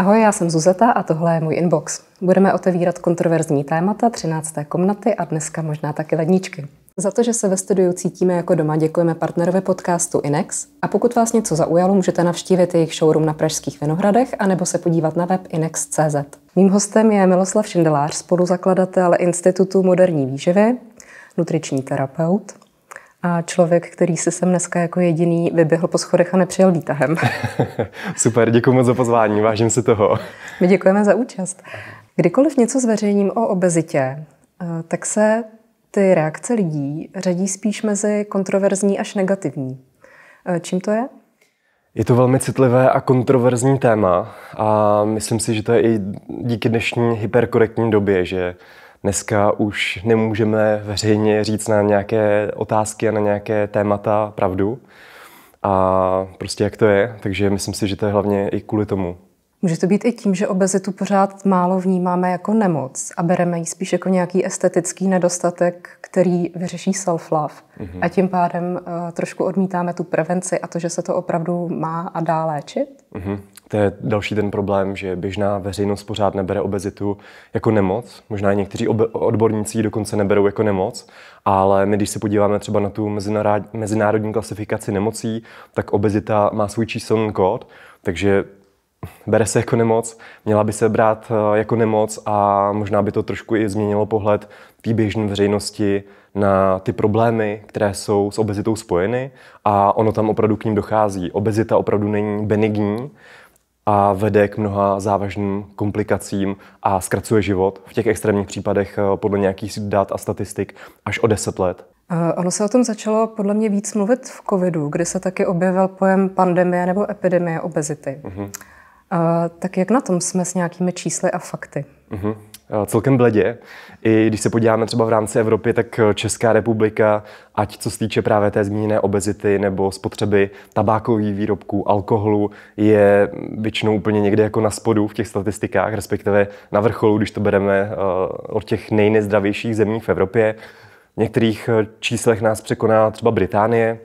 Ahoj, já jsem Zuzeta a tohle je můj inbox. Budeme otevírat kontroverzní témata 13. komnaty a dneska možná taky ledničky. Za to, že se ve studiu cítíme jako doma, děkujeme partnerovi podcastu Inex. A pokud vás něco zaujalo, můžete navštívit jejich showroom na Pražských Vinohradech anebo se podívat na web inex.cz. Mým hostem je Miloslav Šindelář, spoluzakladatel Institutu moderní výživy, nutriční terapeut, a člověk, který se sem dneska jako jediný vyběhl po schodech a nepřijel výtahem. Super, děkuji moc za pozvání, vážím si toho. My děkujeme za účast. Kdykoliv něco zveřejním o obezitě, eh, tak se ty reakce lidí řadí spíš mezi kontroverzní až negativní. Eh, čím to je? Je to velmi citlivé a kontroverzní téma a myslím si, že to je i díky dnešní hyperkorektní době, že Dneska už nemůžeme veřejně říct na nějaké otázky a na nějaké témata pravdu. A prostě jak to je, takže myslím si, že to je hlavně i kvůli tomu. Může to být i tím, že obezitu pořád málo vnímáme jako nemoc a bereme ji spíš jako nějaký estetický nedostatek, který vyřeší self-love. Mm-hmm. A tím pádem uh, trošku odmítáme tu prevenci a to, že se to opravdu má a dá léčit. Mm-hmm. To je další ten problém, že běžná veřejnost pořád nebere obezitu jako nemoc. Možná někteří obe- odborníci ji dokonce neberou jako nemoc, ale my, když se podíváme třeba na tu mezinárodní klasifikaci nemocí, tak obezita má svůj číselný kód, takže bere se jako nemoc, měla by se brát eh, jako nemoc a možná by to trošku i změnilo pohled té běžné veřejnosti na ty problémy, které jsou s obezitou spojeny a ono tam opravdu k ním dochází. Obezita opravdu není benigní a vede k mnoha závažným komplikacím a zkracuje život v těch extrémních případech eh, podle nějakých dat a statistik až o 10 let. Eh, ono se o tom začalo podle mě víc mluvit v covidu, kdy se taky objevil pojem pandemie nebo epidemie obezity. Mm-hmm. A, tak jak na tom jsme s nějakými čísly a fakty? Mm-hmm. Celkem bledě. I když se podíváme třeba v rámci Evropy, tak Česká republika, ať co se týče právě té zmíněné obezity nebo spotřeby tabákových výrobků, alkoholu, je většinou úplně někde jako na spodu v těch statistikách, respektive na vrcholu, když to bereme eh, od těch nejnezdravějších zemí v Evropě. V některých eh, číslech nás překoná třeba Británie,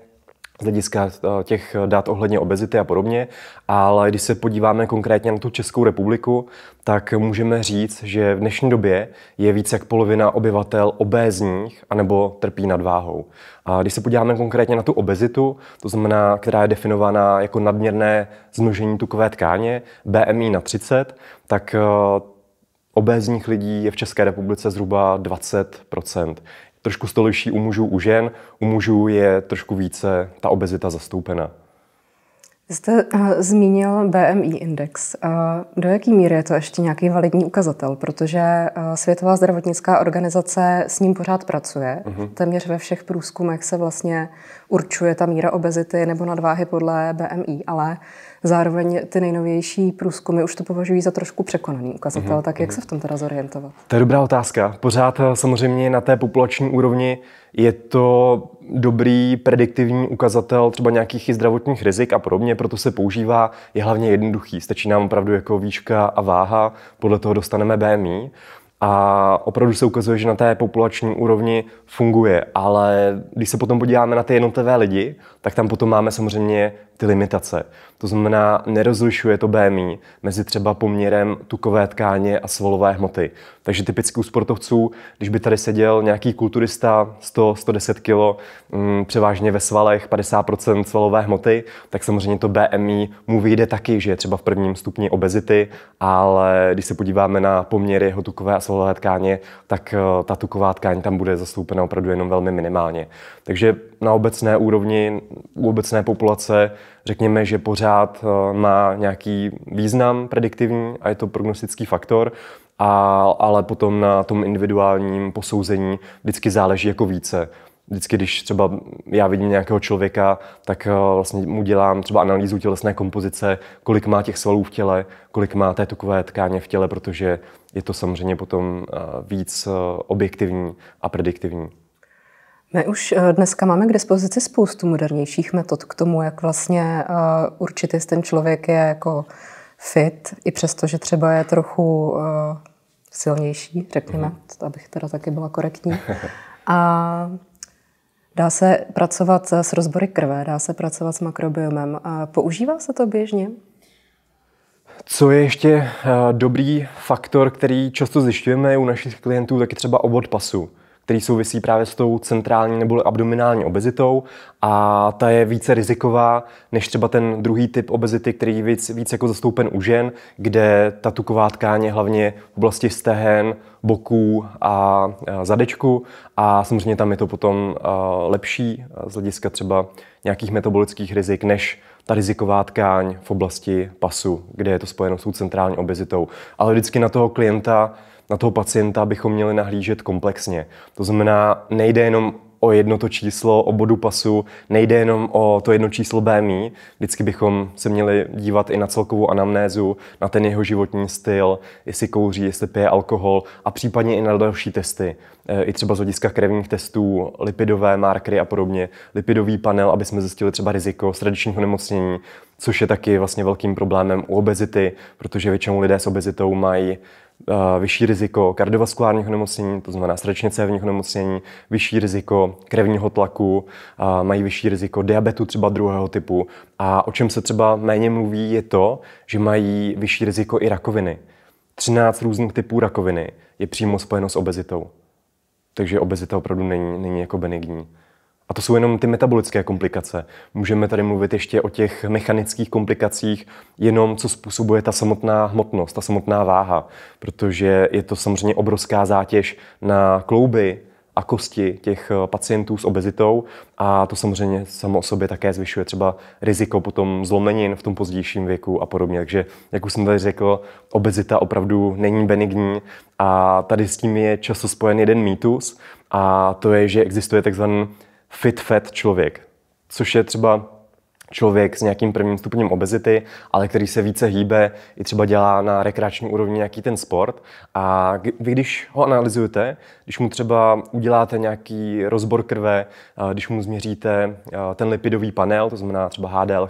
z hlediska eh, těch dát ohledně obezity a podobně, ale když se podíváme konkrétně na tu Českou republiku, tak můžeme říct, že v dnešní době je více jak polovina obyvatel obézních anebo trpí nadváhou. A když se podíváme konkrétně na tu obezitu, to znamená, která je definovaná jako nadměrné zmnožení tukové tkáně, BMI na 30, tak eh, obézních lidí je v České republice zhruba 20 trošku se u mužů, u žen. U mužů je trošku více ta obezita zastoupena. Jste eh, zmínil BMI index. Eh, do jaké míry je to ještě nějaký validní ukazatel? Protože eh, Světová zdravotnická organizace s ním pořád pracuje. Uh-huh. Téměř ve všech průzkumech se vlastně určuje ta míra obezity nebo nadváhy podle BMI, ale Zároveň ty nejnovější průzkumy už to považují za trošku překonaný ukazatel. Mm-hmm. Tak jak mhm. se v tom teda zorientovat? To je dobrá otázka. Pořád eh, samozřejmě na té populační úrovni je to dobrý prediktivní ukazatel třeba nějakých zdravotních rizik a podobně, proto se používá, je hlavně jednoduchý. Stačí nám opravdu jako výška a váha, podle toho dostaneme BMI. A opravdu se ukazuje, že na té populační úrovni funguje, ale když se potom podíváme na ty jednotlivé lidi, tak tam potom máme samozřejmě ty limitace. To znamená, nerozlišuje to BMI mezi třeba poměrem tukové tkáně a svalové hmoty. Takže typicky u sportovců, když by tady seděl nějaký kulturista 100-110 kg, mm, převážně ve svalech 50% svalové hmoty, tak samozřejmě to BMI mu vyjde taky, že je třeba v prvním stupni obezity, ale když se podíváme na poměry jeho tukové a svalové tkáně, tak eh, ta tuková tkáň tam bude zastoupena opravdu jenom velmi minimálně. Takže na obecné úrovni, u obecné populace řekněme, že pořád eh, má nějaký význam prediktivní a je to prognostický faktor, a, ale potom na tom individuálním posouzení vždycky záleží jako více vždycky, když třeba já vidím nějakého člověka, tak eh, vlastně mu dělám třeba analýzu tělesné kompozice, kolik má těch svalů v těle, kolik má té tukové tkáně v těle, protože je to samozřejmě potom eh, víc objektivní a prediktivní. My už eh, dneska máme k dispozici spoustu modernějších metod k tomu, jak vlastně eh, určitě ten člověk je jako fit, i přesto, že třeba je trochu eh, silnější, řekněme, mm-hmm. abych teda taky byla korektní. A dá se pracovat s rozbory krve, dá se pracovat s makrobiomem. A používá se to běžně? Co je ještě dobrý faktor, který často zjišťujeme u našich klientů, taky třeba obvod pasu který souvisí právě s tou centrální nebo abdominální obezitou a ta je více riziková než třeba ten druhý typ obezity, který je víc, víc jako zastoupen u žen, kde ta tuková tkáň je hlavně v oblasti stehen, boků a zadečku a samozřejmě tam je to potom lepší z hlediska třeba nějakých metabolických rizik než ta riziková tkáň v oblasti pasu, kde je to spojeno s tou centrální obezitou. Ale vždycky na toho klienta na toho pacienta bychom měli nahlížet komplexně. To znamená, nejde jenom o jedno to číslo, o bodu pasu, nejde jenom o to jedno číslo BMI, vždycky bychom se měli dívat i na celkovou anamnézu, na ten jeho životní styl, jestli kouří, jestli pije alkohol a případně i na další testy. E, I třeba z hlediska krevních testů, lipidové markery a podobně, lipidový panel, aby jsme zjistili třeba riziko srdečního nemocnění, což je taky vlastně velkým problémem u obezity, protože většinou lidé s obezitou mají Eh, vyšší riziko kardiovaskulárních onemocnění, to znamená srdečně cévních onemocnění, vyšší riziko krevního tlaku, eh, mají vyšší riziko diabetu třeba druhého typu. A o čem se třeba méně mluví, je to, že mají vyšší riziko i rakoviny. 13 různých typů rakoviny je přímo spojeno s obezitou. Takže obezita opravdu není, není jako benigní. A to jsou jenom ty metabolické komplikace. Můžeme tady mluvit ještě o těch mechanických komplikacích, jenom co způsobuje ta samotná hmotnost, ta samotná váha, protože je to samozřejmě obrovská zátěž na klouby a kosti těch eh, pacientů s obezitou a to samozřejmě samo o sobě také zvyšuje třeba riziko potom zlomenin v tom pozdějším věku a podobně. Takže, jak už jsem tady řekl, obezita opravdu není benigní a tady s tím je často spojen jeden mýtus a to je, že existuje takzvaný fit fat člověk, což je třeba člověk s nějakým prvním stupněm obezity, ale který se více hýbe, i třeba dělá na rekreační úrovni nějaký ten sport. A vy, když ho analyzujete, když mu třeba uděláte nějaký rozbor krve, když mu změříte ten lipidový panel, to znamená třeba HDL,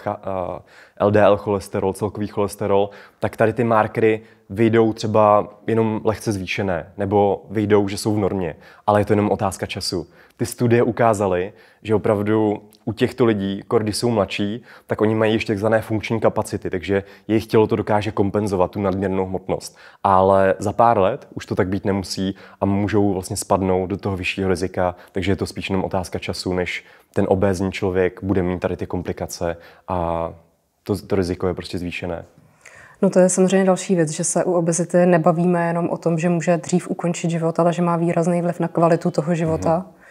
LDL cholesterol, celkový cholesterol, tak tady ty markery vyjdou třeba jenom lehce zvýšené, nebo vyjdou, že jsou v normě, ale je to jenom otázka času ty studie ukázaly, že opravdu u těchto lidí, kordy jsou mladší, tak oni mají ještě takzvané funkční kapacity, takže jejich tělo to dokáže kompenzovat, tu nadměrnou hmotnost. Ale za pár let už to tak být nemusí a můžou vlastně spadnout do toho vyššího rizika, takže je to spíš jenom otázka času, než ten obézní člověk bude mít tady ty komplikace a to, to riziko je prostě zvýšené. No to je samozřejmě další věc, že se u obezity nebavíme jenom o tom, že může dřív ukončit život, ale že má výrazný vliv na kvalitu toho života. Mm-hmm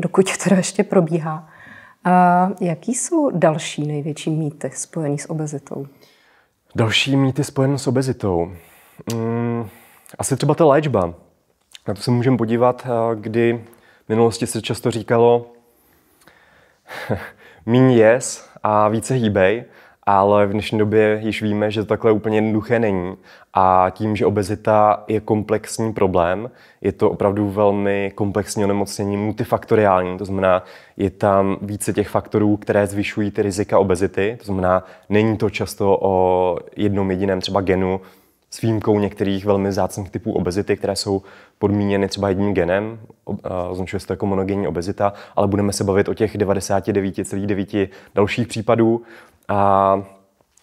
dokud teda ještě probíhá. A jaký jsou další největší mýty spojený s obezitou? Další mýty spojené s obezitou. Mm, asi třeba ta léčba. Na to se můžeme podívat, eh, kdy v minulosti se často říkalo míň jes a více hýbej ale v dnešní době již víme, že to takhle úplně jednoduché není. A tím, že obezita je komplexní problém, je to opravdu velmi komplexní onemocnění, multifaktoriální, to znamená, je tam více těch faktorů, které zvyšují ty rizika obezity, to znamená, není to často o jednom jediném třeba genu, s výjimkou některých velmi zácných typů obezity, které jsou podmíněny třeba jedním genem, označuje se to jako monogenní obezita, ale budeme se bavit o těch 99,9 dalších případů a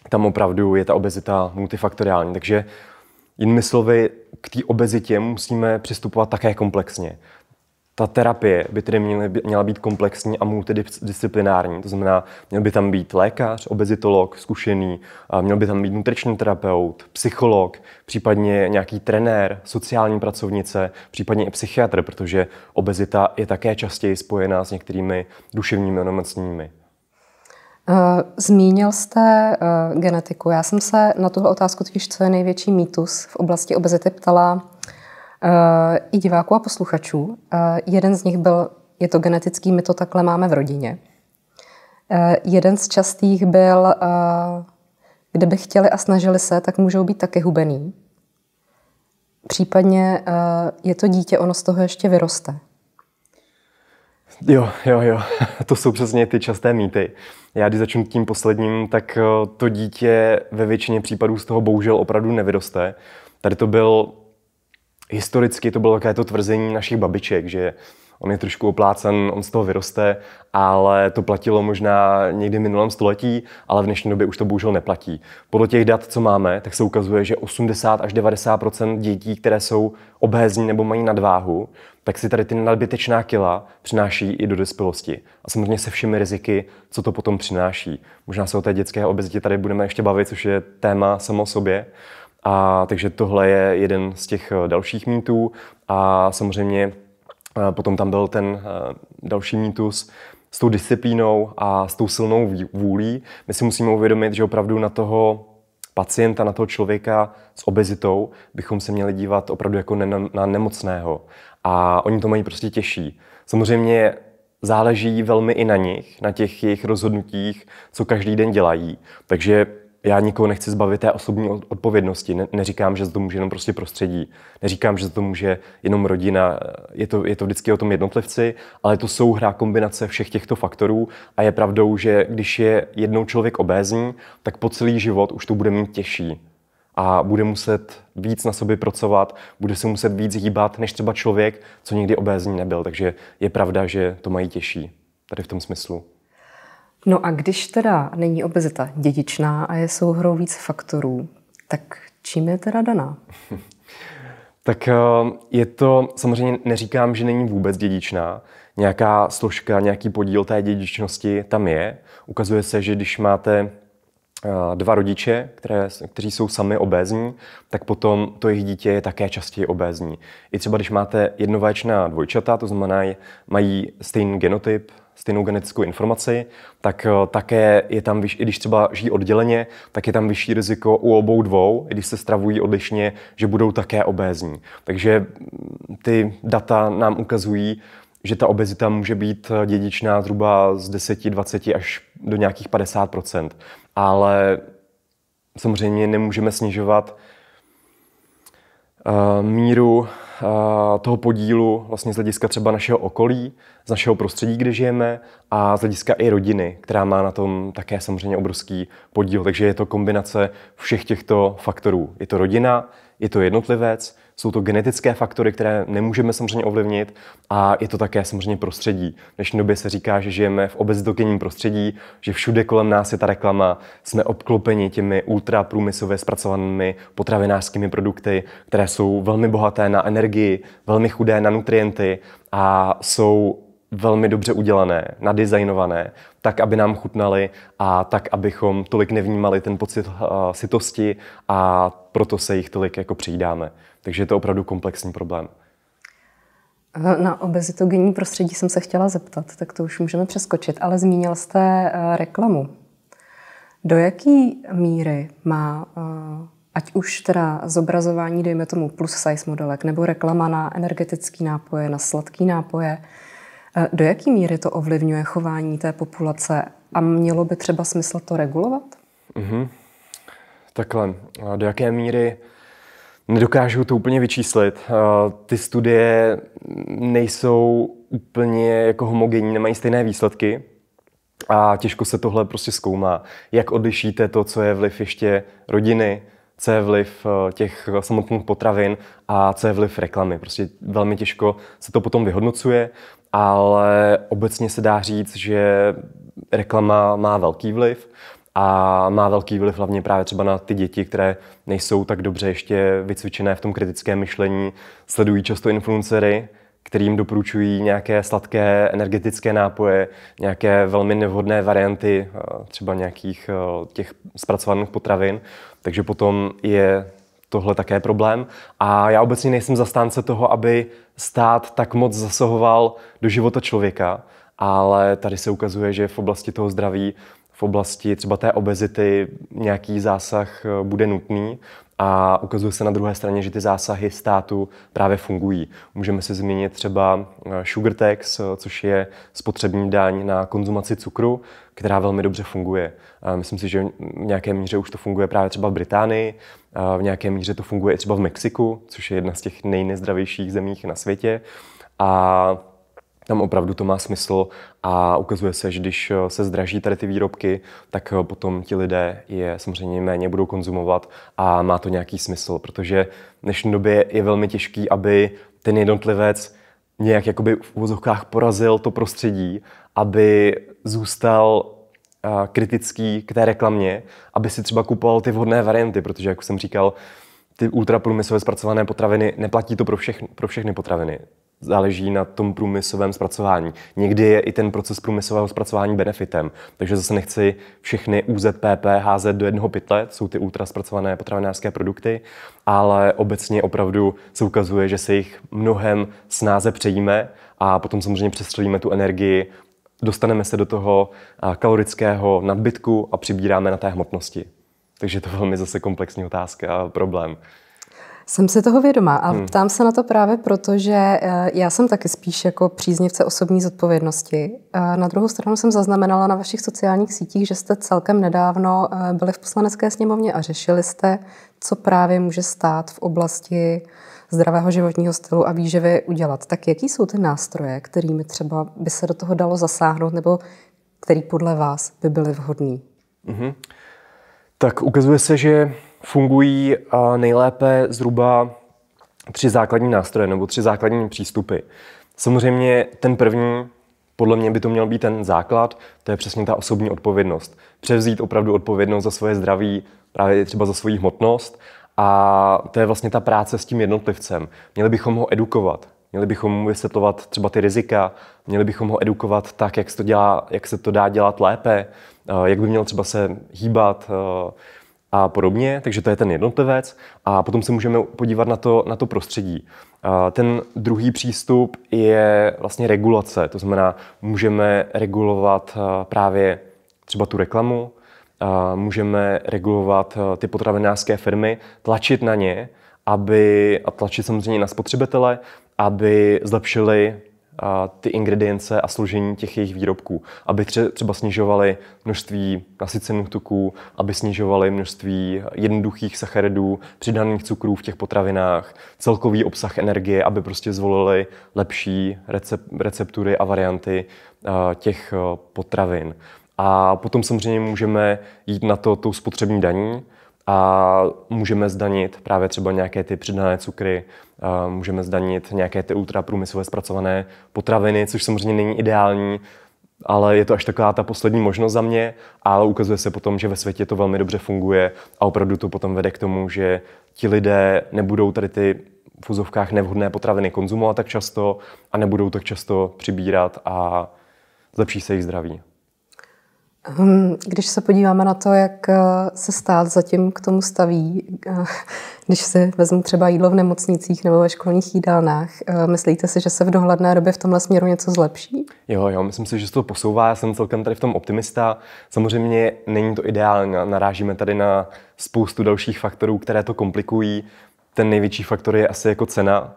tam opravdu je ta obezita multifaktoriální. Takže jinými slovy, k té obezitě musíme přistupovat také komplexně. Ta terapie by tedy měla být komplexní a multidisciplinární. To znamená, měl by tam být lékař, obezitolog, zkušený, měl by tam být nutriční terapeut, psycholog, případně nějaký trenér, sociální pracovnice, případně i psychiatr, protože obezita je také častěji spojená s některými duševními onemocněními. Eh, zmínil jste eh, genetiku. Já jsem se na tuhle otázku totiž, co je největší mýtus v oblasti obezity, ptala eh, i diváků a posluchačů. Jeden z nich byl, je to genetický, my to takhle máme v rodině. Jeden z častých byl, kdyby chtěli a snažili se, tak můžou být taky hubený. Případně je to dítě, ono z toho ještě vyroste. Jo, jo, jo. To jsou přesně ty časté mýty. Já když začnu tím posledním, tak eh, to dítě ve většině případů z toho bohužel opravdu nevyroste. Tady to byl historicky to bylo takové to tvrzení našich babiček, že on je trošku oplácen, on z toho vyroste, ale to platilo možná někdy v minulém století, ale v dnešní době už to bohužel neplatí. Podle těch dat, co máme, tak se ukazuje, že 80 až 90 dětí, které jsou obézní nebo mají nadváhu, tak si tady ty nadbytečná kila přináší i do dospělosti. A samozřejmě se všemi riziky, co to potom přináší. Možná se o té dětské obezitě tady budeme ještě bavit, což je téma samo sobě. A takže tohle je jeden z těch eh, dalších mýtů. A samozřejmě Potom tam byl ten eh, další mýtus s tou disciplínou a s tou silnou vůlí. My si musíme uvědomit, že opravdu na toho pacienta, na toho člověka s obezitou bychom se měli dívat opravdu jako na nemocného. A oni to mají prostě těžší. Samozřejmě záleží velmi i na nich, na těch jejich rozhodnutích, co každý den dělají. Takže já nikoho nechci zbavit té osobní odpovědnosti. Ne, neříkám, že za to může jenom prostě prostředí. Neříkám, že za to může jenom rodina. Je to, je to vždycky o tom jednotlivci, ale je to souhra kombinace všech těchto faktorů a je pravdou, že když je jednou člověk obézní, tak po celý život už to bude mít těžší a bude muset víc na sobě pracovat, bude se muset víc hýbat, než třeba člověk, co nikdy obézní nebyl. Takže je pravda, že to mají těžší tady v tom smyslu. No a když teda není obezita dědičná a je souhrou víc faktorů, tak čím je teda daná? tak eh, je to, samozřejmě neříkám, že není vůbec dědičná. Nějaká složka, nějaký podíl té dědičnosti tam je. Ukazuje se, že když máte eh, dva rodiče, které, kteří jsou sami obézní, tak potom to jejich dítě je také častěji obézní. I třeba když máte jednováčná dvojčata, to znamená, mají stejný genotyp, stejnou genetickou informaci, tak eh, také je tam, i když třeba žijí odděleně, tak je tam vyšší riziko u obou dvou, i když se stravují odlišně, že budou také obézní. Takže mm, ty data nám ukazují, že ta obezita může být eh, dědičná zhruba z 10, 20 až do nějakých 50 Ale samozřejmě nemůžeme snižovat eh, míru toho podílu vlastně z hlediska třeba našeho okolí, z našeho prostředí, kde žijeme a z hlediska i rodiny, která má na tom také samozřejmě obrovský podíl. Takže je to kombinace všech těchto faktorů. Je to rodina, je to jednotlivec, jsou to genetické faktory, které nemůžeme samozřejmě ovlivnit a je to také samozřejmě prostředí. V dnešní době se říká, že žijeme v obezdokenním prostředí, že všude kolem nás je ta reklama, jsme obklopeni těmi ultraprůmyslově zpracovanými potravinářskými produkty, které jsou velmi bohaté na energii, velmi chudé na nutrienty a jsou velmi dobře udělané, nadizajnované, tak, aby nám chutnali a tak, abychom tolik nevnímali ten pocit uh, sytosti a proto se jich tolik jako přijídáme. Takže je to opravdu komplexní problém. Eh, na obezitogenní prostředí jsem se chtěla zeptat, tak to už můžeme přeskočit, ale zmínil jste eh, reklamu. Do jaký míry má, ať už teda zobrazování, dejme tomu plus size modelek, nebo reklama na energetický nápoje, na sladký nápoje, do jaké míry to ovlivňuje chování té populace a mělo by třeba smysl to regulovat? Mm-hmm. Takhle, do jaké míry nedokážu to úplně vyčíslit. Ty studie nejsou úplně jako homogenní, nemají stejné výsledky a těžko se tohle prostě zkoumá. Jak odlišíte to, co je vliv ještě rodiny, co je vliv eh, těch eh, samotných potravin a co je vliv reklamy. Prostě velmi těžko se to potom vyhodnocuje, ale obecně se dá říct, že reklama má velký vliv a má velký vliv hlavně právě třeba na ty děti, které nejsou tak dobře ještě vycvičené v tom kritickém myšlení, sledují často influencery, kterým doporučují nějaké sladké energetické nápoje, nějaké velmi nevhodné varianty eh, třeba nějakých těch zpracovaných potravin takže potom je tohle také problém. A já obecně nejsem zastánce toho, aby stát tak moc zasahoval do života člověka, ale tady se ukazuje, že v oblasti toho zdraví v oblasti třeba té obezity nějaký zásah eh, bude nutný a ukazuje se na druhé straně, že ty zásahy státu právě fungují. Můžeme si zmínit třeba eh, sugar tax, eh, což je spotřební daň na konzumaci cukru, která velmi dobře funguje. Myslím si, že v nějaké míře už to funguje právě třeba v Británii, v nějaké míře to funguje i třeba v Mexiku, což je jedna z těch nejnezdravějších zemích na světě. A tam opravdu to má smysl a ukazuje se, že když eh, se zdraží tady ty výrobky, tak eh, potom ti lidé je samozřejmě méně budou konzumovat a má to nějaký smysl, protože v dnešní době je velmi těžký, aby ten jednotlivec nějak jakoby v úvozovkách porazil to prostředí, aby zůstal eh, kritický k té reklamě, aby si třeba kupoval ty vhodné varianty, protože, jak jsem říkal, ty ultraprůmyslové zpracované potraviny, neplatí to pro všechny, pro všechny potraviny záleží na tom průmyslovém zpracování. Někdy je i ten proces průmyslového zpracování benefitem, takže zase nechci všechny UZPP házet do jednoho pytle, jsou ty ultra zpracované potravinářské produkty, ale obecně opravdu se ukazuje, že se jich mnohem snáze přejíme a potom samozřejmě přestřelíme tu energii, dostaneme se do toho eh, kalorického nadbytku a přibíráme na té hmotnosti. Takže to je velmi zase komplexní otázka a problém. Jsem si toho vědomá a hmm. ptám se na to právě proto, že eh, já jsem taky spíš jako příznivce osobní zodpovědnosti. Eh, na druhou stranu jsem zaznamenala na vašich sociálních sítích, že jste celkem nedávno eh, byli v poslanecké sněmovně a řešili jste, co právě může stát v oblasti zdravého životního stylu a výživy udělat. Tak jaký jsou ty nástroje, kterými třeba by se do toho dalo zasáhnout nebo který podle vás by byly vhodný? hmm Tak ukazuje se, že fungují nejlépe zhruba tři základní nástroje nebo tři základní přístupy. Samozřejmě ten první, podle mě by to měl být ten základ, to je přesně ta osobní odpovědnost. Převzít opravdu odpovědnost za svoje zdraví, právě třeba za svoji hmotnost a to je vlastně ta práce s tím jednotlivcem. Měli bychom ho edukovat, měli bychom mu vysvětlovat třeba ty rizika, měli bychom ho edukovat tak, jak se to, dělá, jak se to dá dělat lépe, eh, jak by měl třeba se hýbat, eh, a podobně, takže to je ten jednotlivec a potom se můžeme podívat na to, na to prostředí. Ten druhý přístup je vlastně regulace, to znamená, můžeme regulovat právě třeba tu reklamu, můžeme regulovat ty potravinářské firmy, tlačit na ně, aby, a tlačit samozřejmě na spotřebitele, aby zlepšili a ty ingredience a složení těch jejich výrobků, aby třeba snižovali množství nasycených tuků, aby snižovali množství jednoduchých sacharidů, přidaných cukrů v těch potravinách, celkový obsah energie, aby prostě zvolili lepší receptury a varianty těch e, potravin. A potom samozřejmě můžeme jít na to tou spotřební daní, a můžeme zdanit právě třeba nějaké ty přidané cukry, můžeme zdanit nějaké ty ultraprůmyslově zpracované potraviny, což samozřejmě není ideální, ale je to až taková ta poslední možnost za mě, ale ukazuje se potom, že ve světě to velmi dobře funguje a opravdu to potom vede k tomu, že ti lidé nebudou tady ty v fuzovkách nevhodné potraviny konzumovat tak často a nebudou tak často přibírat a zlepší se jejich zdraví. Hm, když se podíváme na to, jak eh, se stát zatím k tomu staví, eh, když si vezmu třeba jídlo v nemocnicích nebo ve školních jídelnách, eh, myslíte si, že se v dohledné době v tomhle směru něco zlepší? Jo, jo, myslím si, že se to posouvá. Já jsem celkem tady v tom optimista. Samozřejmě není to ideální. Narážíme tady na spoustu dalších faktorů, které to komplikují. Ten největší faktor je asi jako cena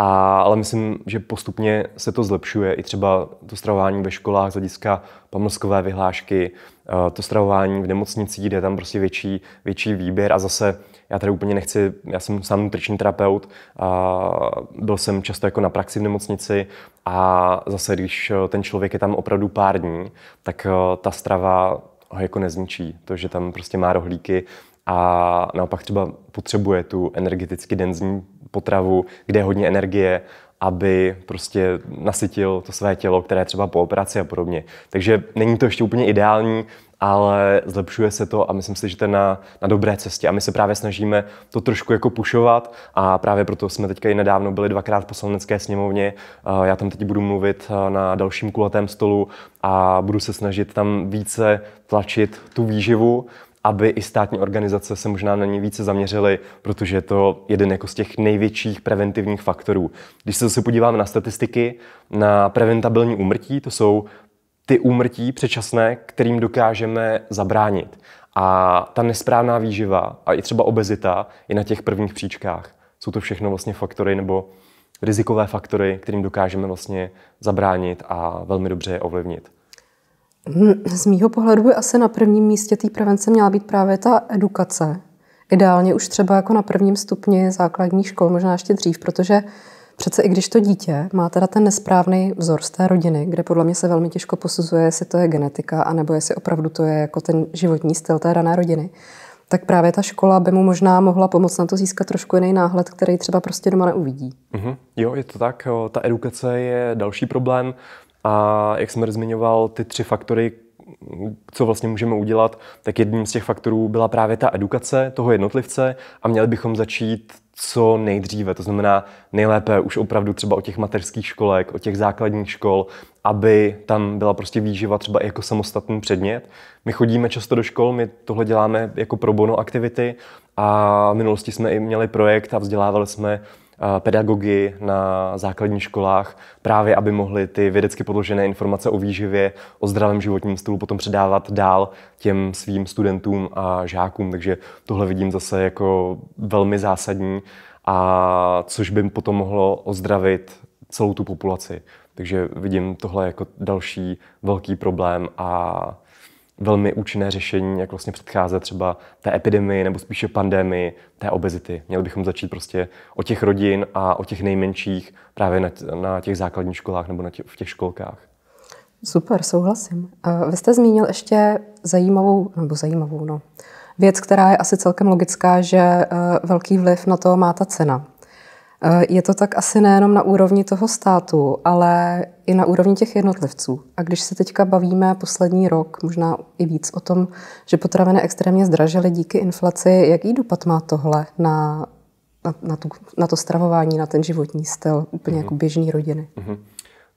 a, ale myslím, že postupně se to zlepšuje. I třeba to stravování ve školách z hlediska pamlskové vyhlášky, eh, to stravování v nemocnicích, kde je tam prostě větší, větší výběr. A zase já tady úplně nechci, já jsem sám nutriční terapeut, a byl jsem často jako na praxi v nemocnici a zase, když eh, ten člověk je tam opravdu pár dní, tak eh, ta strava ho jako nezničí. To, že tam prostě má rohlíky a naopak třeba potřebuje tu energeticky denzní potravu, kde je hodně energie, aby prostě nasytil to své tělo, které třeba po operaci a podobně. Takže není to ještě úplně ideální, ale zlepšuje se to a myslím si, že to je na, na dobré cestě. A my se právě snažíme to trošku jako pušovat a právě proto jsme teďka i nedávno byli dvakrát v poslanecké sněmovně. Já tam teď budu mluvit na dalším kulatém stolu a budu se snažit tam více tlačit tu výživu, aby i státní organizace se možná na ně více zaměřily, protože je to jeden jako z těch největších preventivních faktorů. Když se zase podíváme na statistiky, na preventabilní úmrtí, to jsou ty úmrtí předčasné, kterým dokážeme zabránit. A ta nesprávná výživa a i třeba obezita je na těch prvních příčkách. Jsou to všechno vlastně faktory nebo rizikové faktory, kterým dokážeme vlastně zabránit a velmi dobře je ovlivnit. Hm, z mýho pohledu by asi na prvním místě té prevence měla být právě ta edukace. Ideálně už třeba jako na prvním stupni základní škol, možná ještě dřív, protože přece i když to dítě má teda ten nesprávný vzor z té rodiny, kde podle mě se velmi těžko posuzuje, jestli to je genetika, anebo jestli opravdu to je jako ten životní styl té dané rodiny, tak právě ta škola by mu možná mohla pomoct na to získat trošku jiný náhled, který třeba prostě doma neuvidí. Mm-hmm. Jo, je to tak. Ta edukace je další problém. A jak jsme zmiňoval, ty tři faktory, co vlastně můžeme udělat, tak jedním z těch faktorů byla právě ta edukace toho jednotlivce a měli bychom začít co nejdříve, to znamená nejlépe už opravdu třeba o těch mateřských školek, o těch základních škol, aby tam byla prostě výživa třeba jako samostatný předmět. My chodíme často do škol, my tohle děláme jako pro bono aktivity a v minulosti jsme i měli projekt a vzdělávali jsme Eh, pedagogy na základních školách, právě aby mohli ty vědecky podložené informace o výživě, o zdravém životním stylu potom předávat dál těm svým studentům a žákům. Takže tohle vidím zase jako velmi zásadní a což by potom mohlo ozdravit celou tu populaci. Takže vidím tohle jako další velký problém a velmi účinné řešení, jak vlastně předcházet třeba té epidemii nebo spíše pandemii té obezity. Měli bychom začít prostě o těch rodin a o těch nejmenších právě na, na těch základních školách nebo na tě, v těch školkách. Super, souhlasím. Vy jste zmínil ještě zajímavou, nebo zajímavou, no, věc, která je asi celkem logická, že eh, velký vliv na to má ta cena. Eh, je to tak asi nejenom na úrovni toho státu, ale i na úrovni těch jednotlivců. A když se teďka bavíme poslední rok, možná i víc o tom, že potraviny extrémně zdražily díky inflaci, jaký dopad má tohle na, na, na, tu, na to stravování, na ten životní styl úplně mm-hmm. jako běžný rodiny? Mm-hmm.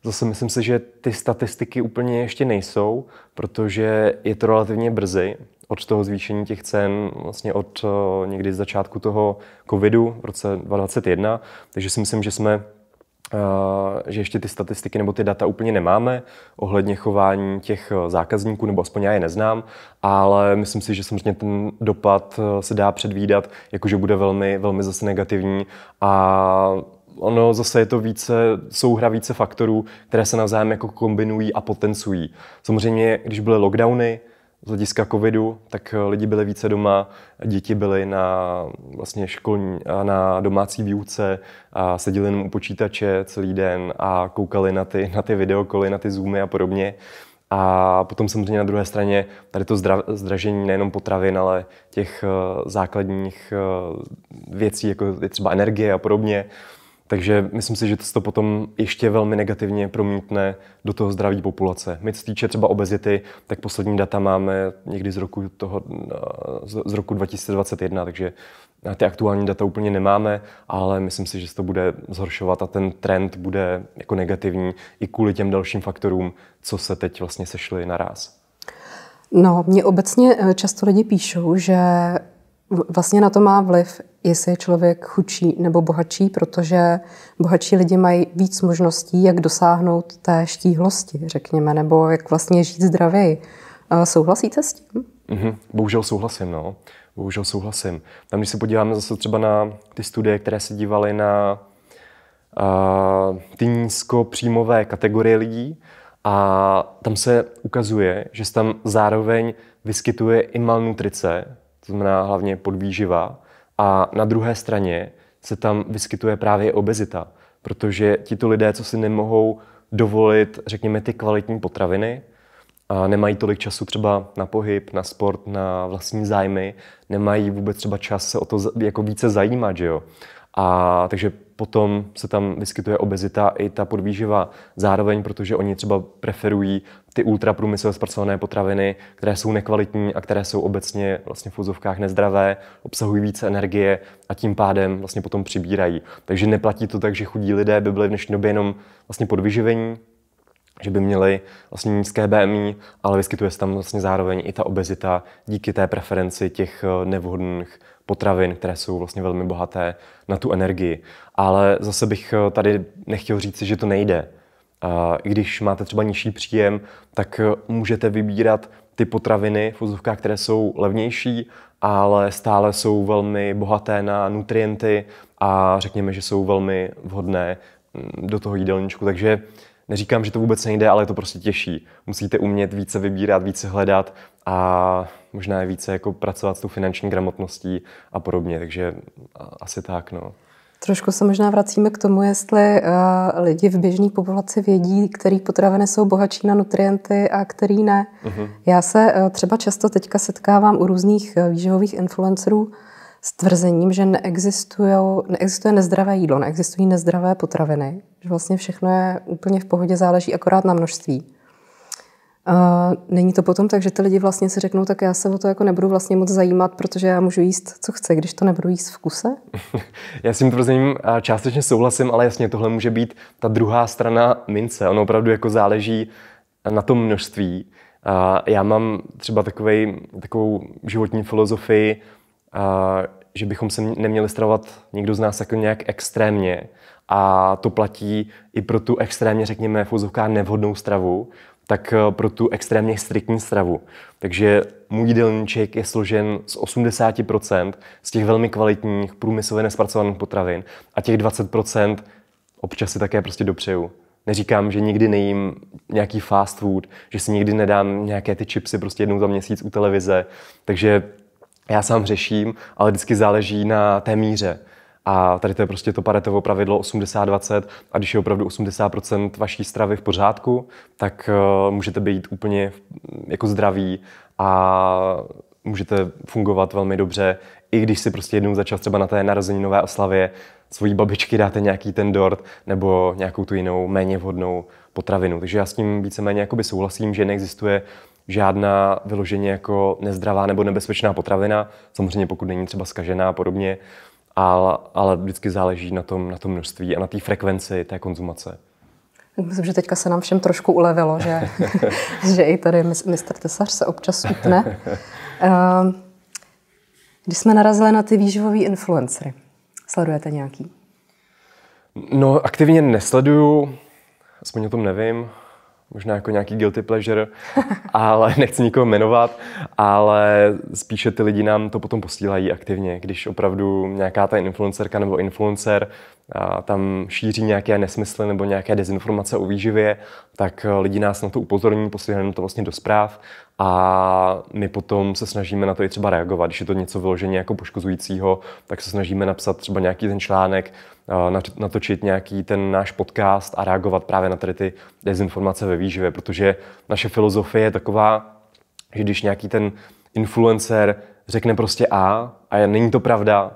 Zase myslím si, že ty statistiky úplně ještě nejsou, protože je to relativně brzy od toho zvýšení těch cen vlastně od eh, někdy z začátku toho covidu v roce 2021, takže si myslím, že jsme eh, že ještě ty statistiky nebo ty data úplně nemáme ohledně chování těch eh, zákazníků, nebo aspoň já je neznám, ale myslím si, že samozřejmě ten dopad se dá předvídat, jakože bude velmi, velmi zase negativní a ono zase je to více, souhra více faktorů, které se navzájem jako kombinují a potencují. Samozřejmě, když byly lockdowny, z hlediska covidu, tak eh, lidi byli více doma, děti byly na vlastně školní, na domácí výuce a seděli jenom u počítače celý den a koukali na ty, na ty videokoly, na ty zoomy a podobně. A potom samozřejmě na druhé straně tady to zdra, zdražení nejenom potravin, ale těch eh, základních eh, věcí, jako je třeba energie a podobně, takže myslím si, že to potom ještě velmi negativně promítne do toho zdraví populace. My co týče třeba obezity, tak poslední data máme někdy z roku, toho, z roku 2021, takže ty aktuální data úplně nemáme, ale myslím si, že se to bude zhoršovat a ten trend bude jako negativní i kvůli těm dalším faktorům, co se teď vlastně sešly naraz. No, mě obecně eh, často lidi píšou, že vlastně na to má vliv, jestli je člověk chudší nebo bohatší, protože bohatší lidi mají víc možností, jak dosáhnout té štíhlosti, řekněme, nebo jak vlastně žít zdravěji. Souhlasíte s tím? Mm-hmm. Bohužel souhlasím, no. Bohužel souhlasím. Tam, když se podíváme zase třeba na ty studie, které se dívaly na uh, ty nízkopříjmové kategorie lidí, a tam se ukazuje, že se tam zároveň vyskytuje i malnutrice, to znamená hlavně podvýživa. A na druhé straně se tam vyskytuje právě obezita, protože tito lidé, co si nemohou dovolit, řekněme, ty kvalitní potraviny, a nemají tolik času třeba na pohyb, na sport, na vlastní zájmy, nemají vůbec třeba čas se o to jako více zajímat, že jo. A takže potom se tam vyskytuje obezita i ta podvýživa zároveň, protože oni třeba preferují ty ultraprůmyslově zpracované potraviny, které jsou nekvalitní a které jsou obecně vlastně v úzovkách nezdravé, obsahují více energie a tím pádem vlastně potom přibírají. Takže neplatí to tak, že chudí lidé by byli v dnešní době jenom vlastně podvyživení, že by měli vlastně nízké BMI, ale vyskytuje se tam vlastně zároveň i ta obezita díky té preferenci těch eh, nevhodných potravin, které jsou vlastně velmi bohaté na tu energii. Ale zase bych eh, tady nechtěl říct, že to nejde i když máte třeba nižší příjem, tak eh, můžete vybírat ty potraviny v které jsou levnější, ale stále jsou velmi bohaté na nutrienty a řekněme, že jsou velmi vhodné mm, do toho jídelníčku. Takže neříkám, že to vůbec nejde, ale je to prostě těžší. Musíte umět více vybírat, více hledat a možná je více jako pracovat s tou finanční gramotností a podobně, takže asi tak, no. Trošku se možná vracíme k tomu, jestli eh, lidi v běžné populaci vědí, který potraviny jsou bohatší na nutrienty a který ne. Uh-huh. Já se eh, třeba často teďka setkávám u různých eh, výživových influencerů s tvrzením, že neexistuje nezdravé jídlo, neexistují nezdravé potraviny, že vlastně všechno je úplně v pohodě, záleží akorát na množství. A není to potom tak, že ty lidi vlastně si řeknou, tak já se o to jako nebudu vlastně moc zajímat, protože já můžu jíst, co chce, když to nebudu jíst v kuse? já s tím tvrzením eh, částečně souhlasím, ale jasně tohle může být ta druhá strana mince. Ono opravdu jako záleží eh, na tom množství. Já mám třeba takovej, takovou životní filozofii, eh, že bychom se neměli stravovat někdo z nás jako nějak extrémně. A to platí i pro tu extrémně, řekněme, fuzovká nevhodnou stravu tak eh, pro tu extrémně striktní stravu. Takže můj jídelníček je složen z 80% z těch velmi kvalitních průmyslově nespracovaných potravin a těch 20% občas si také prostě dopřeju. Neříkám, že nikdy nejím nějaký fast food, že si nikdy nedám nějaké ty chipsy prostě jednou za měsíc u televize. Takže já sám řeším, ale vždycky záleží na té míře. A tady to je prostě to paretovo pravidlo 80-20 a když je opravdu 80% vaší stravy v pořádku, tak uh, můžete být úplně jako zdraví a můžete fungovat velmi dobře, i když si prostě jednou začal třeba na té narozeninové oslavě svojí babičky dáte nějaký ten dort nebo nějakou tu jinou méně vhodnou potravinu. Takže já s tím víceméně jakoby souhlasím, že neexistuje žádná vyloženě jako nezdravá nebo nebezpečná potravina, samozřejmě pokud není třeba skažená a podobně, ale, ale vždycky záleží na tom, na tom množství a na té frekvenci té konzumace. Myslím, že teďka se nám všem trošku ulevilo, že, že i tady mistr Tesař se občas utne. Ehm, když jsme narazili na ty výživové influencery, sledujete nějaký? No, aktivně nesleduju, aspoň o tom nevím možná jako nějaký guilty pleasure, ale nechci nikoho jmenovat, ale spíše ty lidi nám to potom posílají aktivně, když opravdu nějaká ta influencerka nebo influencer a tam šíří nějaké nesmysly nebo nějaké dezinformace o výživě, tak eh, lidi nás na to upozorní, posílají to vlastně do zpráv a my potom se snažíme na to i třeba reagovat. Když je to něco vyloženě jako poškozujícího, tak se snažíme napsat třeba nějaký ten článek, eh, natočit nějaký ten náš podcast a reagovat právě na tady ty dezinformace ve výživě, protože naše filozofie je taková, že když nějaký ten influencer řekne prostě A a není to pravda,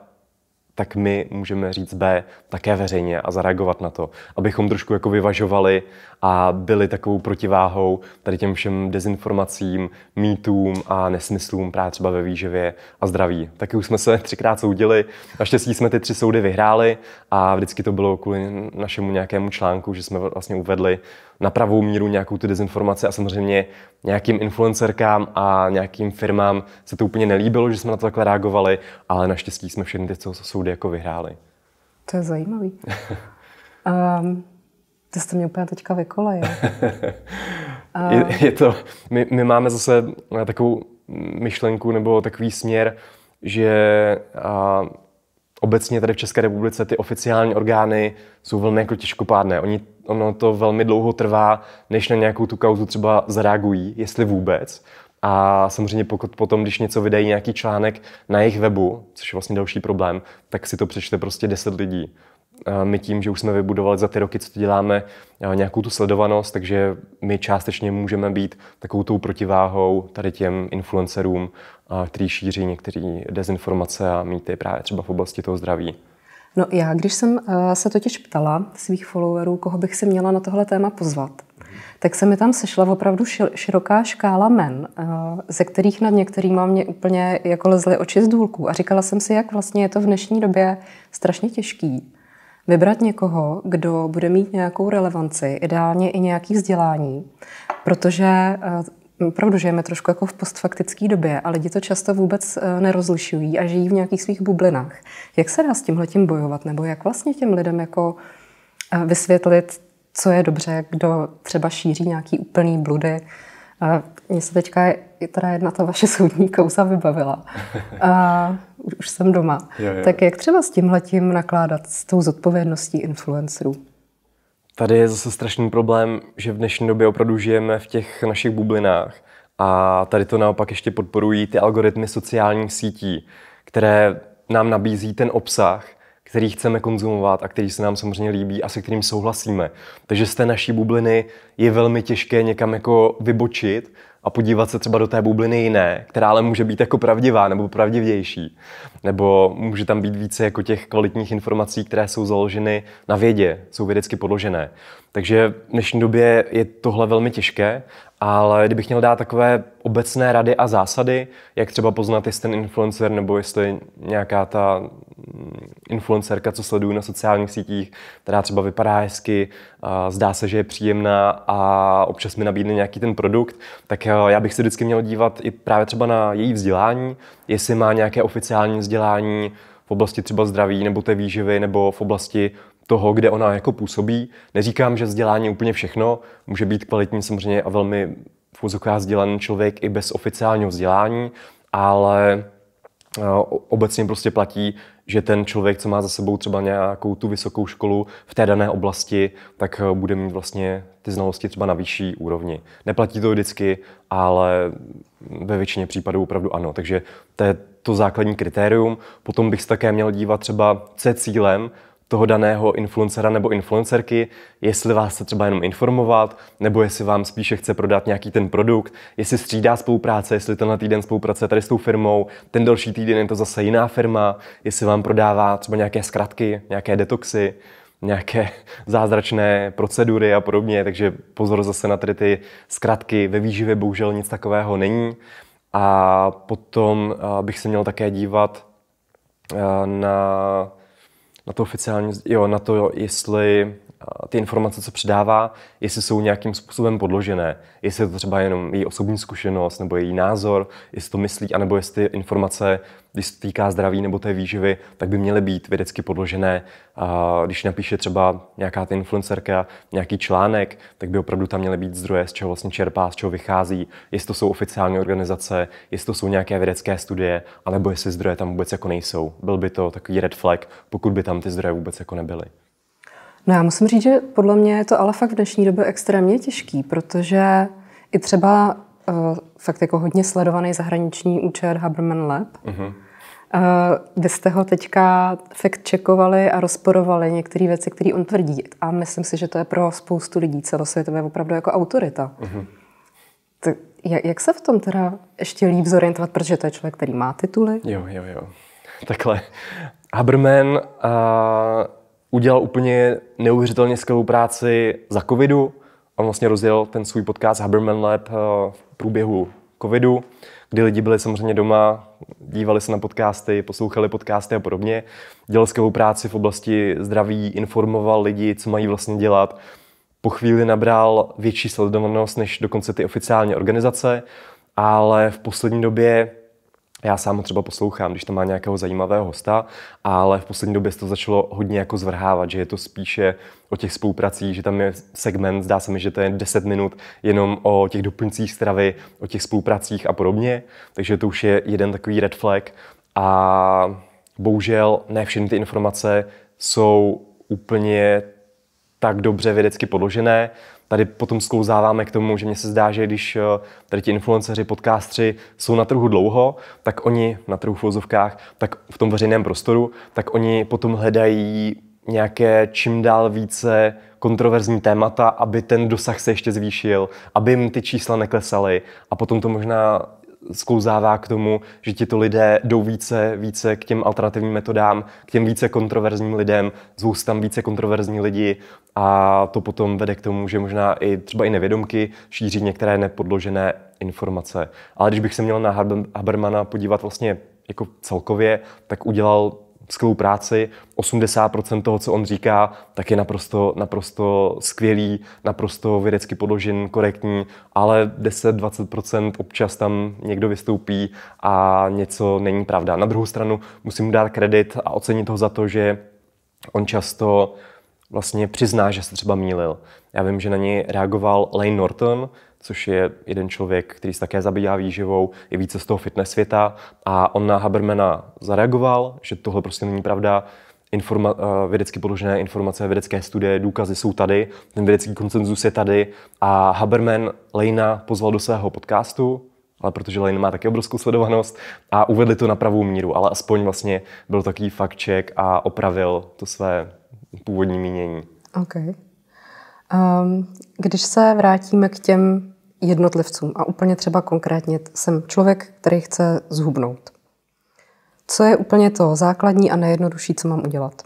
tak my můžeme říct B také veřejně a zareagovat na to, abychom trošku jako vyvažovali a byly takovou protiváhou tady těm všem dezinformacím, mýtům a nesmyslům právě třeba ve výživě a zdraví. Taky už jsme se třikrát soudili, naštěstí jsme ty tři soudy vyhráli a vždycky to bylo kvůli našemu nějakému článku, že jsme vlastně uvedli na pravou míru nějakou tu dezinformaci a samozřejmě nějakým influencerkám a nějakým firmám se to úplně nelíbilo, že jsme na to takhle reagovali, ale naštěstí jsme všechny ty soudy jako vyhráli. To je zajímavý. um, To jste mě úplně teďka vykolej. A... je, je to, my, my máme zase eh, takovou myšlenku nebo takový směr, že a, obecně tady v České republice ty oficiální orgány jsou velmi jako těžkopádné. Oni, ono to velmi dlouho trvá, než na nějakou tu kauzu třeba zareagují, jestli vůbec. A samozřejmě pokud potom, když něco vydají nějaký článek na jejich webu, což je vlastně další problém, tak si to přečte prostě 10 lidí my tím, že už jsme vybudovali za ty roky, co to děláme, eh, nějakou tu sledovanost, takže my částečně můžeme být takovou tou protiváhou tady těm influencerům, který šíří některé dezinformace a mýty právě třeba v oblasti toho zdraví. No já, když jsem eh, se totiž ptala svých followerů, koho bych si měla na tohle téma pozvat, tak se mi tam sešla opravdu široká škála men, eh, ze kterých nad některýma mě úplně jako lezly oči z důlku. A říkala jsem si, jak vlastně je to v dnešní době strašně těžký Vybrat někoho, kdo bude mít nějakou relevanci, ideálně i nějaký vzdělání, protože opravdu eh, žijeme trošku jako v postfaktické době a lidi to často vůbec eh, nerozlišují a žijí v nějakých svých bublinách. Jak se dá s tím bojovat? Nebo jak vlastně těm lidem jako eh, vysvětlit, co je dobře, kdo třeba šíří nějaký úplný bludy? Mně se teďka teda jedna ta vaše soudní kauza vybavila a už jsem doma. Jo, jo. Tak jak třeba s tím letím nakládat, s tou zodpovědností influencerů? Tady je zase strašný problém, že v dnešní době opravdu žijeme v těch našich bublinách a tady to naopak ještě podporují ty algoritmy sociálních sítí, které nám nabízí ten obsah, který chceme konzumovat a který se nám samozřejmě líbí a se kterým souhlasíme. Takže z té naší bubliny je velmi těžké někam jako vybočit a podívat se třeba do té bubliny jiné, která ale může být jako pravdivá nebo pravdivější. Nebo může tam být více jako těch kvalitních informací, které jsou založeny na vědě, jsou vědecky podložené. Takže v dnešní době je tohle velmi těžké ale kdybych měl dát takové obecné rady a zásady, jak třeba poznat, jestli ten influencer nebo jestli nějaká ta mm, influencerka, co sleduju na sociálních sítích, která třeba vypadá hezky, zdá se, že je příjemná a občas mi nabídne nějaký ten produkt, tak eh, já bych se vždycky měl dívat i právě třeba na její vzdělání, jestli má nějaké oficiální vzdělání v oblasti třeba zdraví nebo té výživy nebo v oblasti toho, kde ona jako působí. Neříkám, že vzdělání úplně všechno, může být kvalitní samozřejmě a velmi v vzdělaný člověk i bez oficiálního vzdělání, ale eh, obecně prostě platí, že ten člověk, co má za sebou třeba nějakou tu vysokou školu v té dané oblasti, tak eh, bude mít vlastně ty znalosti třeba na vyšší úrovni. Neplatí to vždycky, ale ve většině případů opravdu ano. Takže to je to základní kritérium. Potom bych se také měl dívat třeba, co je cílem toho daného influencera nebo influencerky, jestli vás chce třeba jenom informovat, nebo jestli vám spíše chce prodat nějaký ten produkt, jestli střídá spolupráce, jestli tenhle týden spolupracuje tady s tou firmou, ten další týden je to zase jiná firma, jestli vám prodává třeba nějaké zkratky, nějaké detoxy, nějaké zázračné procedury a podobně, takže pozor zase na tady ty zkratky, ve výživě bohužel nic takového není. A potom eh, bych se měl také dívat eh, na na to oficiální, jo, na to, jo, jestli ty informace, co předává, jestli jsou nějakým způsobem podložené. Jestli je to třeba jenom její osobní zkušenost nebo její názor, jestli to myslí, anebo jestli informace, když se týká zdraví nebo té výživy, tak by měly být vědecky podložené. A když napíše třeba nějaká ta influencerka nějaký článek, tak by opravdu tam měly být zdroje, z čeho vlastně čerpá, z čeho vychází, jestli to jsou oficiální organizace, jestli to jsou nějaké vědecké studie, anebo jestli zdroje tam vůbec jako nejsou. Byl by to takový red flag, pokud by tam ty zdroje vůbec jako nebyly. No já musím říct, že podle mě je to ale fakt v dnešní době extrémně těžký, protože i třeba uh, fakt jako hodně sledovaný zahraniční účet Haberman Lab, uh-huh. Uh, vy jste ho teďka fakt čekovali a rozporovali některé věci, které on tvrdí. A myslím si, že to je pro spoustu lidí celosvětové opravdu jako autorita. Uh-huh. Mhm. Tak jak, jak se v tom teda ještě líp zorientovat, protože to je člověk, který má tituly? Jo, jo, jo. Takhle. Haberman uh udělal úplně neuvěřitelně skvělou práci za covidu. On vlastně rozjel ten svůj podcast Haberman Lab eh, v průběhu covidu, kdy lidi byli samozřejmě doma, dívali se na podcasty, poslouchali podcasty a podobně. Dělal skvělou práci v oblasti zdraví, informoval lidi, co mají vlastně dělat. Po chvíli nabral větší sledovanost než dokonce ty oficiální organizace, ale v poslední době já sám ho třeba poslouchám, když tam má nějakého zajímavého hosta, ale v poslední době se to začalo hodně jako zvrhávat, že je to spíše o těch spolupracích, že tam je segment, zdá se mi, že to je 10 minut jenom o těch doplňcích stravy, o těch spolupracích a podobně, takže to už je jeden takový red flag a bohužel ne všechny ty informace jsou úplně tak dobře vědecky podložené, tady potom sklouzáváme k tomu, že mně se zdá, že když eh, tady ti influenceři, podcastři jsou na trhu dlouho, tak oni na trhu v tak v tom veřejném prostoru, tak oni potom hledají nějaké čím dál více kontroverzní témata, aby ten dosah se ještě zvýšil, aby jim ty čísla neklesaly a potom to možná sklouzává k tomu, že ti to lidé jdou více, více k těm alternativním metodám, k těm více kontroverzním lidem, zvou tam více kontroverzní lidi a to potom vede k tomu, že možná i třeba i nevědomky šíří některé nepodložené informace. Ale když bych se měl na Habermana podívat vlastně jako celkově, tak udělal skvělou práci, 80% toho, co on říká, tak je naprosto, naprosto skvělý, naprosto vědecky podložen, korektní, ale 10-20% občas tam někdo vystoupí a něco není pravda. Na druhou stranu musím mu dát kredit a ocenit ho za to, že on často vlastně přizná, že se třeba mýlil. Já vím, že na něj reagoval Lane Norton, což je jeden člověk, který se také zabývá výživou, je více z toho fitness světa a on na Habermana zareagoval, že tohle prostě není pravda, informa- eh, vědecky podložené informace, vědecké studie, důkazy jsou tady, ten vědecký koncenzus je tady a Haberman Lejna pozval do svého podcastu, ale protože Lejna má taky obrovskou sledovanost a uvedli to na pravou míru, ale aspoň vlastně byl takový fakt check a opravil to své původní mínění. Okay. Ehm, když se vrátíme k těm jednotlivcům a úplně třeba konkrétně jsem člověk, který chce zhubnout. Co je úplně to základní a nejjednodušší, co mám udělat?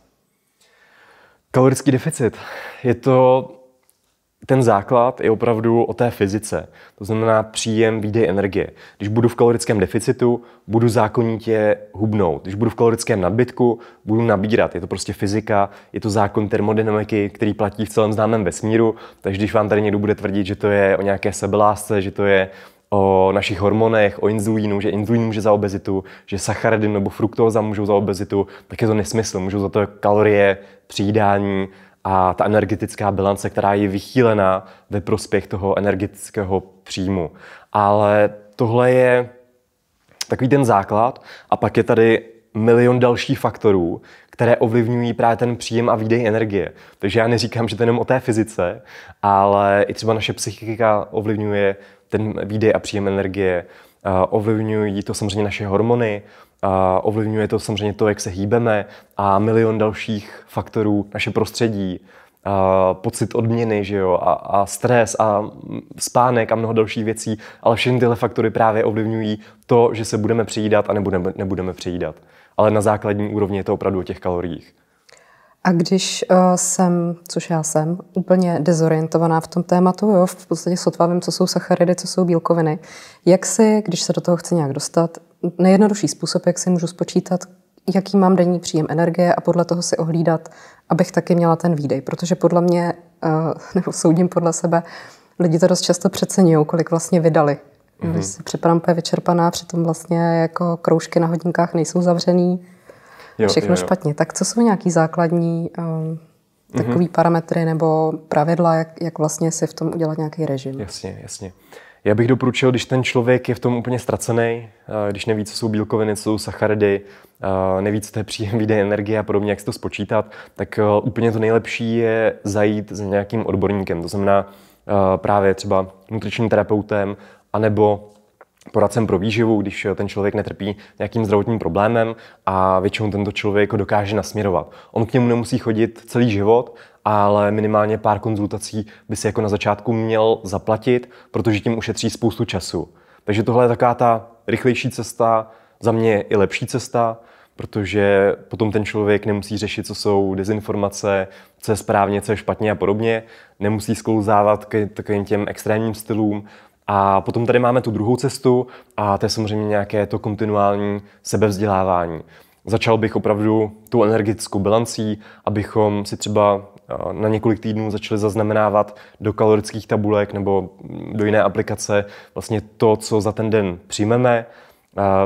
Kalorický deficit. Je to ten základ je opravdu o té fyzice. To znamená příjem, výdej energie. Když budu v kalorickém deficitu, budu zákonitě hubnout. Když budu v kalorickém nadbytku, budu nabírat. Je to prostě fyzika, je to zákon termodynamiky, který platí v celém známém vesmíru. Takže když vám tady někdo bude tvrdit, že to je o nějaké sebelásce, že to je o našich hormonech, o inzulínu, že inzulín může za obezitu, že sacharidin nebo fruktóza můžou za obezitu, tak je to nesmysl. Můžou za to kalorie, přijídání, a ta energetická bilance, která je vychýlená ve prospěch toho energetického příjmu. Ale tohle je takový ten základ a pak je tady milion dalších faktorů, které ovlivňují právě ten příjem a výdej energie. Takže já neříkám, že to je jenom o té fyzice, ale i třeba naše psychika ovlivňuje ten výdej a příjem energie, eh, ovlivňují to samozřejmě naše hormony, a ovlivňuje to samozřejmě to, jak se hýbeme a milion dalších faktorů, naše prostředí, a pocit odměny, že jo, a, a stres a spánek a mnoho dalších věcí, ale všechny tyhle faktory právě ovlivňují to, že se budeme přejídat a nebudeme, nebudeme přejídat. Ale na základní úrovni je to opravdu o těch kaloriích. A když uh, jsem, což já jsem, úplně dezorientovaná v tom tématu, jo, v podstatě sotva vím, co jsou sacharidy, co jsou bílkoviny, jak si, když se do toho chci nějak dostat, nejjednodušší způsob, jak si můžu spočítat, jaký mám denní příjem energie a podle toho si ohlídat, abych taky měla ten výdej. Protože podle mě, eh, nebo soudím podle sebe, lidi to dost často přeceňují, kolik vlastně vydali. Mm-hmm. Když si připadám úplně vyčerpaná, přitom vlastně jako kroužky na hodinkách nejsou zavřený, jo, všechno jo, jo. špatně. Tak co jsou nějaký základní eh, mhm. takový mm-hmm. parametry nebo pravidla, jak, jak vlastně si v tom udělat nějaký režim? Jasně, jasně. Uh, já bych doporučil, když ten člověk je v tom úplně ztracený, eh, když neví, co jsou bílkoviny, co jsou sacharidy, eh, neví, co to je příjem, výdej energie a podobně, jak si to spočítat, tak eh, úplně to nejlepší je zajít s nějakým odborníkem. To znamená právě třeba nutričním terapeutem, anebo poradcem pro výživu, když ten člověk netrpí nějakým zdravotním problémem a většinou tento člověk ho dokáže nasměrovat. On k němu nemusí chodit celý život, ale minimálně pár konzultací by si jako na začátku měl zaplatit, protože tím ušetří spoustu času. Takže tohle je taková ta rychlejší cesta, za mě je i lepší cesta, protože potom ten člověk nemusí řešit, co jsou dezinformace, co je správně, co je špatně a podobně. Nemusí sklouzávat k takovým těm extrémním stylům. A potom tady máme tu druhou cestu a to je samozřejmě nějaké to kontinuální sebevzdělávání. Začal bych opravdu tu energetickou bilancí, abychom si třeba na několik týdnů začali zaznamenávat do kalorických tabulek nebo do jiné aplikace vlastně to, co za ten den přijmeme.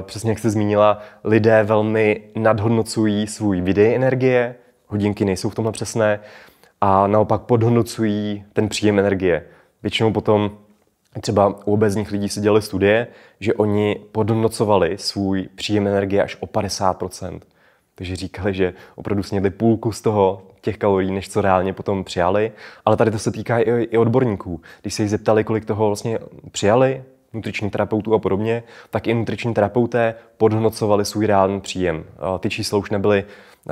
Přesně jak jste zmínila, lidé velmi nadhodnocují svůj výdej energie, hodinky nejsou v tomhle přesné, a naopak podhodnocují ten příjem energie. Většinou potom třeba u obezních lidí se dělaly studie, že oni podhodnocovali svůj příjem energie až o 50%. Takže říkali, že opravdu snědli půlku z toho, těch kalorií, než co reálně potom přijali. Ale tady to se týká i, i odborníků. Když se jich zeptali, kolik toho vlastně přijali, nutriční terapeutů a podobně, tak i nutriční terapeuté podhodnocovali svůj reálný příjem. Ty čísla už nebyly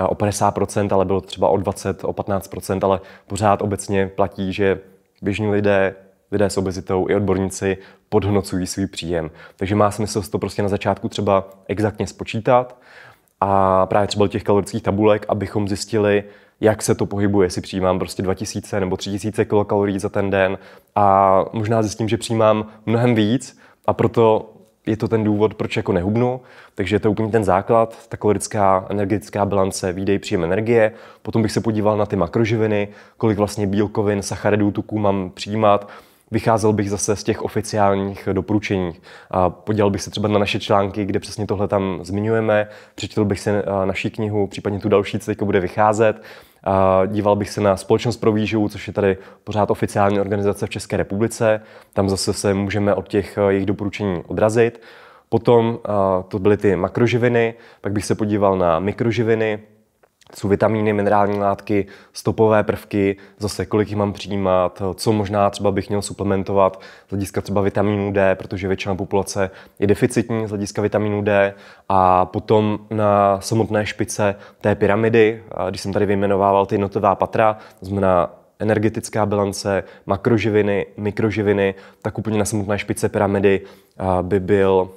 o 50%, ale bylo třeba o 20, o 15%, ale pořád obecně platí, že běžní lidé, lidé s obezitou i odborníci podhodnocují svůj příjem. Takže má smysl to prostě na začátku třeba exaktně spočítat a právě třeba těch kalorických tabulek, abychom zjistili, jak se to pohybuje, jestli přijímám prostě 2000 nebo 3000 kilokalorií za ten den a možná zjistím, že přijímám mnohem víc a proto je to ten důvod, proč jako nehubnu, takže je to úplně ten základ, ta kalorická energetická bilance, výdej, příjem energie. Potom bych se podíval na ty makroživiny, kolik vlastně bílkovin, sacharidů, tuků mám přijímat, vycházel bych zase z těch oficiálních doporučení. A podělal bych se třeba na naše články, kde přesně tohle tam zmiňujeme, přečetl bych se naší knihu, případně tu další, co teďka bude vycházet. díval bych se na Společnost pro výživu, což je tady pořád oficiální organizace v České republice. Tam zase se můžeme od těch e, jejich doporučení odrazit. Potom e, to byly ty makroživiny, pak bych se podíval na mikroživiny, jsou vitamíny, minerální látky, stopové prvky, zase kolik jich mám přijímat, co možná třeba bych měl suplementovat z hlediska třeba vitamínu D, protože většina populace je deficitní z hlediska vitamínu D a potom na samotné špice té pyramidy, když jsem tady vyjmenovával ty jednotlivá patra, to znamená energetická bilance, makroživiny, mikroživiny, tak úplně na samotné špice pyramidy by byl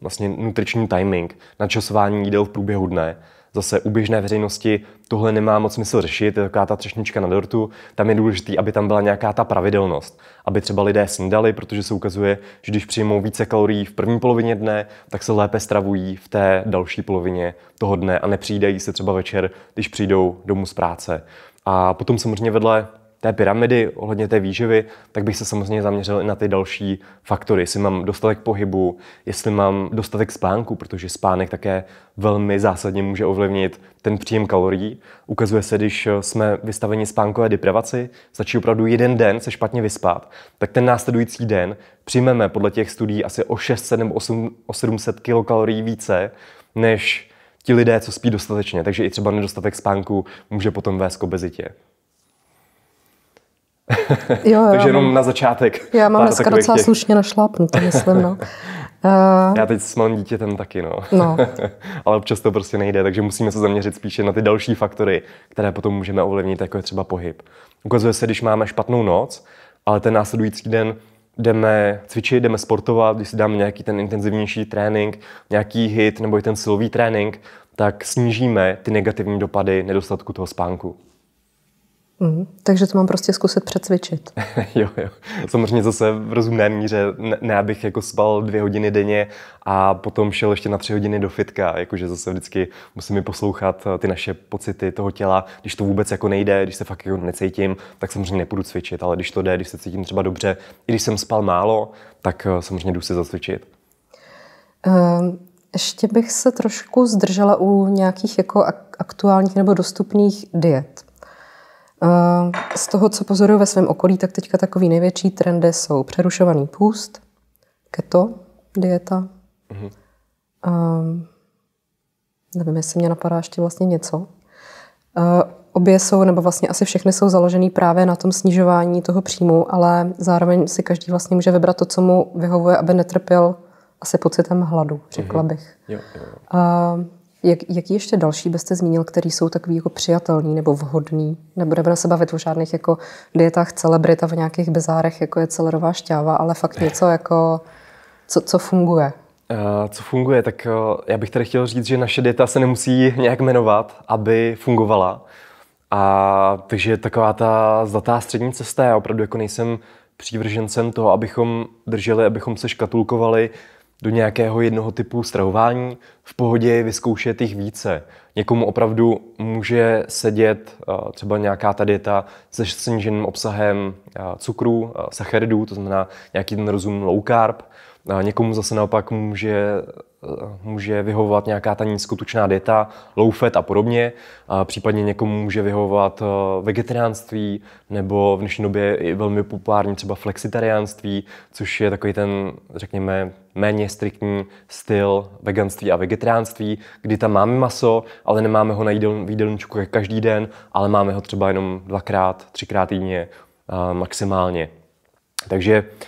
vlastně nutriční timing, načasování jídel v průběhu dne zase u běžné veřejnosti tohle nemá moc smysl řešit, je taková ta třešnička na dortu. Tam je důležité, aby tam byla nějaká ta pravidelnost, aby třeba lidé snídali, protože se ukazuje, že když přijmou více kalorií v první polovině dne, tak se lépe stravují v té další polovině toho dne a nepřijdejí se třeba večer, když přijdou domů z práce. A potom samozřejmě vedle té pyramidy, ohledně té výživy, tak bych se samozřejmě zaměřil i na ty další faktory. Jestli mám dostatek pohybu, jestli mám dostatek spánku, protože spánek také velmi zásadně může ovlivnit ten příjem kalorií. Ukazuje se, když eh, jsme vystaveni spánkové deprivaci, stačí opravdu jeden den se špatně vyspat, tak ten následující den přijmeme podle těch studií asi o 600 nebo o 700 kilokalorií více, než ti lidé, co spí dostatečně. Takže i třeba nedostatek spánku může potom vést k obezitě. Jo, jo, Takže jenom mám, na začátek. Já mám dneska docela těch. slušně našlápnuto, myslím, no. Eh, já teď s malým dítětem taky, no. no. Ale občas to prostě nejde, takže musíme se zaměřit spíše na ty další faktory, které potom můžeme ovlivnit, jako je třeba pohyb. Ukazuje se, když máme špatnou noc, ale ten následující den jdeme cvičit, jdeme sportovat, když si dáme nějaký ten intenzivnější trénink, nějaký hit nebo i ten silový trénink, tak snížíme ty negativní dopady nedostatku toho spánku. Mm, takže to mám prostě zkusit přecvičit. jo, jo. Samozřejmě zase v rozumné míře, ne, ne abych jako spal dvě hodiny denně a potom šel ještě na tři hodiny do fitka, jakože zase vždycky musím mi poslouchat eh, ty naše pocity toho těla, když to vůbec jako nejde, když se fakt jako necítím, tak samozřejmě nepůjdu cvičit, ale když to jde, když se cítím třeba dobře, i když jsem spal málo, tak eh, samozřejmě jdu se zacvičit. Um, ještě bych se trošku zdržela u nějakých jako aktuálních nebo dostupných diet Eh, z toho, co pozoruju ve svém okolí, tak teďka takový největší trendy jsou přerušovaný půst, keto, dieta. Mm-hmm. nevím, jestli mě napadá ještě vlastně něco. Uh, obě jsou, nebo vlastně asi všechny jsou založený právě na tom snižování toho příjmu, ale zároveň si každý vlastně může vybrat to, co mu vyhovuje, aby netrpěl asi pocitem hladu, řekla mhm. bych. Mm-hmm. Jo, jo. Uh, jak, jaký ještě další byste zmínil, který jsou takový jako přijatelný nebo vhodný? Nebudeme se bavit o žádných jako dietách celebrit a v nějakých bizárech, jako je celerová šťáva, ale fakt něco jako, co, co funguje? Uh, co funguje, tak uh, já bych tady chtěl říct, že naše dieta se nemusí nějak jmenovat, aby fungovala. A takže taková ta zlatá střední cesta, já opravdu jako nejsem přívržencem toho, abychom drželi, abychom se škatulkovali, do nějakého jednoho typu stravování, v pohodě je vyzkoušet jich více. Někomu opravdu může sedět eh, třeba nějaká ta dieta se sníženým obsahem eh, cukru, eh, sacharidů, to znamená nějaký ten rozum low carb, a někomu zase naopak může, může vyhovovat nějaká ta nízkotučná dieta, low fat a podobně. A případně někomu může vyhovovat eh, vegetariánství nebo v dnešní době i velmi populární třeba flexitariánství, což je takový ten, řekněme, méně striktní styl veganství a vegetariánství, kdy tam máme maso, ale nemáme ho na jídelníčku každý den, ale máme ho třeba jenom dvakrát, třikrát týdně eh, maximálně. Takže uh,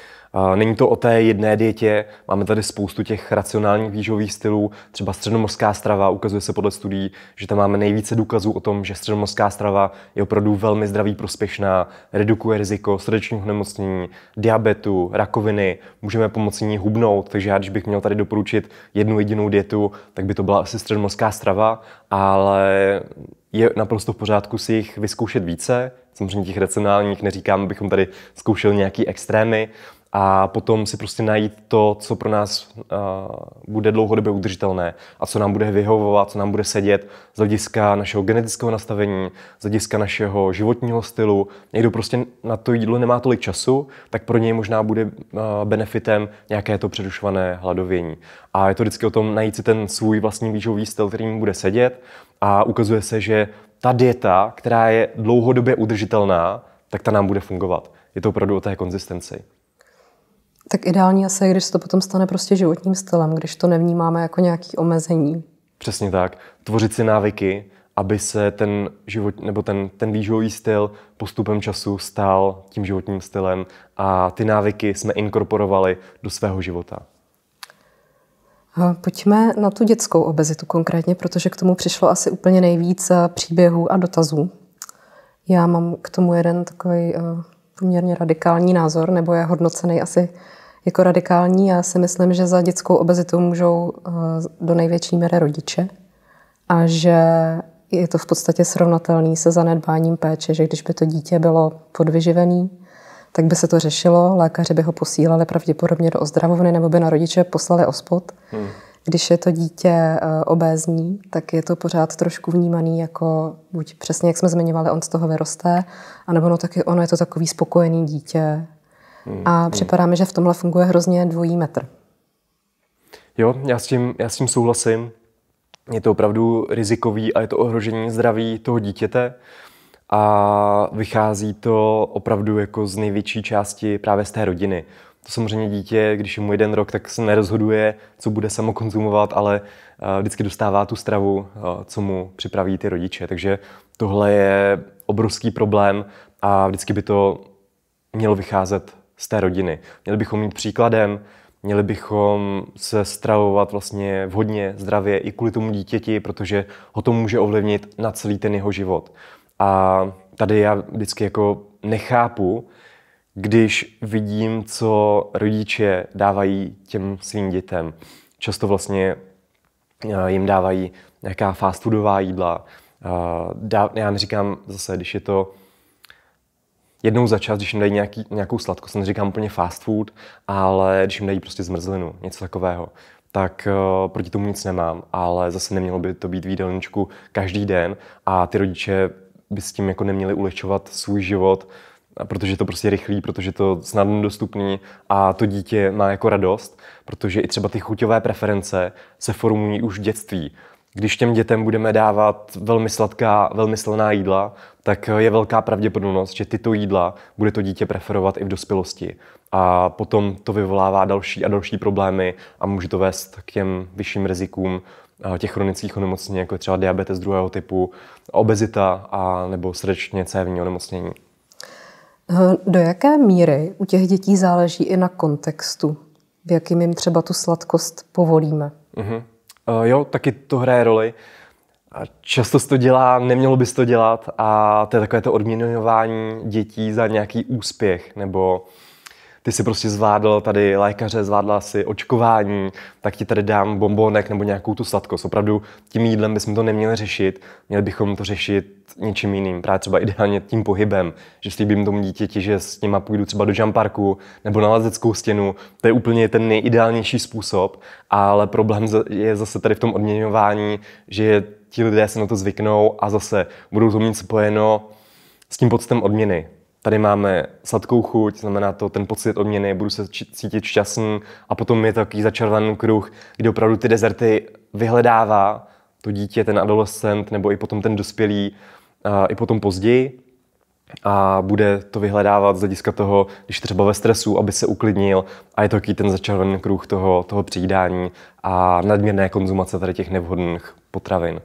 Není to o té jedné dietě, máme tady spoustu těch racionálních výživových stylů, třeba středomorská strava, ukazuje se podle studií, že tam máme nejvíce důkazů o tom, že středomorská strava je opravdu velmi zdraví prospěšná, redukuje riziko srdečního nemocnění, diabetu, rakoviny, můžeme pomocí ní hubnout, takže já když bych měl tady doporučit jednu jedinou dietu, tak by to byla asi středomorská strava, ale je naprosto v pořádku si jich vyzkoušet více, samozřejmě těch racionálních, neříkám, abychom tady zkoušeli nějaký extrémy, a potom si prostě najít to, co pro nás uh, bude dlouhodobě udržitelné a co nám bude vyhovovat, co nám bude sedět z hlediska našeho genetického nastavení, z hlediska našeho životního stylu. Někdo prostě na to jídlo nemá tolik času, tak pro něj možná bude uh, benefitem nějaké to předušované hladovění. A je to vždycky o tom najít si ten svůj vlastní výživový styl, který mu bude sedět a ukazuje se, že ta dieta, která je dlouhodobě udržitelná, tak ta nám bude fungovat. Je to opravdu o té konzistenci. Tak ideální asi když se to potom stane prostě životním stylem, když to nevnímáme jako nějaký omezení. Přesně tak. Tvořit si návyky, aby se ten život, nebo ten, ten výživový styl postupem času stál tím životním stylem a ty návyky jsme inkorporovali do svého života. Eh, pojďme na tu dětskou obezitu konkrétně, protože k tomu přišlo asi úplně nejvíc eh, příběhů a dotazů. Já mám k tomu jeden takový eh, poměrně radikální názor, nebo je hodnocený asi jako radikální. Já si myslím, že za dětskou obezitu můžou eh, do největší míry rodiče a že je to v podstatě srovnatelné se zanedbáním péče, že když by to dítě bylo podvyživené, tak by se to řešilo, lékaři by ho posílali pravděpodobně do ozdravovny nebo by na rodiče poslali ospod. Hmm. Když je to dítě eh, obézní, tak je to pořád trošku vnímaný jako buď přesně, jak jsme zmiňovali, on z toho vyroste, anebo no taky ono je to takový spokojený dítě, Hmm. A připadá mi, že v tomhle funguje hrozně dvojí metr. Jo, já s tím, já s tím souhlasím. Je to opravdu rizikový a je to ohrožení zdraví toho dítěte a vychází to opravdu jako z největší části právě z té rodiny. To samozřejmě dítě, když je mu jeden rok, tak se nerozhoduje, co bude samo konzumovat, ale eh, vždycky dostává tu stravu, eh, co mu připraví ty rodiče. Takže tohle je obrovský problém a vždycky by to mělo vycházet z té rodiny. Měli bychom mít příkladem, měli bychom se stravovat vlastně vhodně, zdravě i kvůli tomu dítěti, protože ho to může ovlivnit na celý ten jeho život. A tady já vždycky jako nechápu, když vidím, co rodiče dávají těm svým dětem. Často vlastně eh, jim dávají nějaká fast foodová jídla. Eh, já neříkám zase, když je to jednou za čas, když jim dají nějaký, nějakou sladkost, neříkám úplně fast food, ale když jim dají prostě zmrzlinu, něco takového, tak uh, proti tomu nic nemám, ale zase nemělo by to být v každý den a ty rodiče by s tím jako neměli ulehčovat svůj život, protože to prostě rychlý, protože to snadno dostupný a to dítě má jako radost, protože i třeba ty chuťové preference se formují už v dětství. Když těm dětem budeme dávat velmi sladká, velmi slaná jídla, tak je velká pravděpodobnost, že tyto jídla bude to dítě preferovat i v dospělosti. A potom to vyvolává další a další problémy a může to vést k těm vyšším rizikům eh, těch chronických onemocnění, jako třeba diabetes druhého typu, obezita a nebo srdečně cévní onemocnění. Eh, do jaké míry u těch dětí záleží i na kontextu, v jakým jim třeba tu sladkost povolíme? Mm-hmm. Uh, jo, taky to hraje roli. A často se to dělá, nemělo by to dělat a to je takové to odměňování dětí za nějaký úspěch nebo uh, ty si prostě zvládl tady lékaře, zvládla si očkování, tak ti tady dám bombonek nebo nějakou tu sladkost. Opravdu tím jídlem bychom to neměli řešit, měli bychom to řešit něčím jiným, právě třeba ideálně tím pohybem, že slíbím tomu dítěti, že s něma půjdu třeba do žamparku nebo na lazeckou stěnu, to je úplně ten nejideálnější způsob, ale problém je zase tady v tom odměňování, že ti lidé se na to zvyknou a zase budou to mít spojeno s tím pocitem odměny tady máme sladkou chuť, znamená to ten pocit odměny, budu se cítit šťastný a potom je takový začarovaný kruh, kde opravdu ty dezerty vyhledává to dítě, ten adolescent nebo i potom ten dospělý, a i potom později a bude to vyhledávat z hlediska toho, když třeba ve stresu, aby se uklidnil a je to takový ten začarovaný kruh toho, toho přijídání a nadměrné konzumace tady těch nevhodných potravin.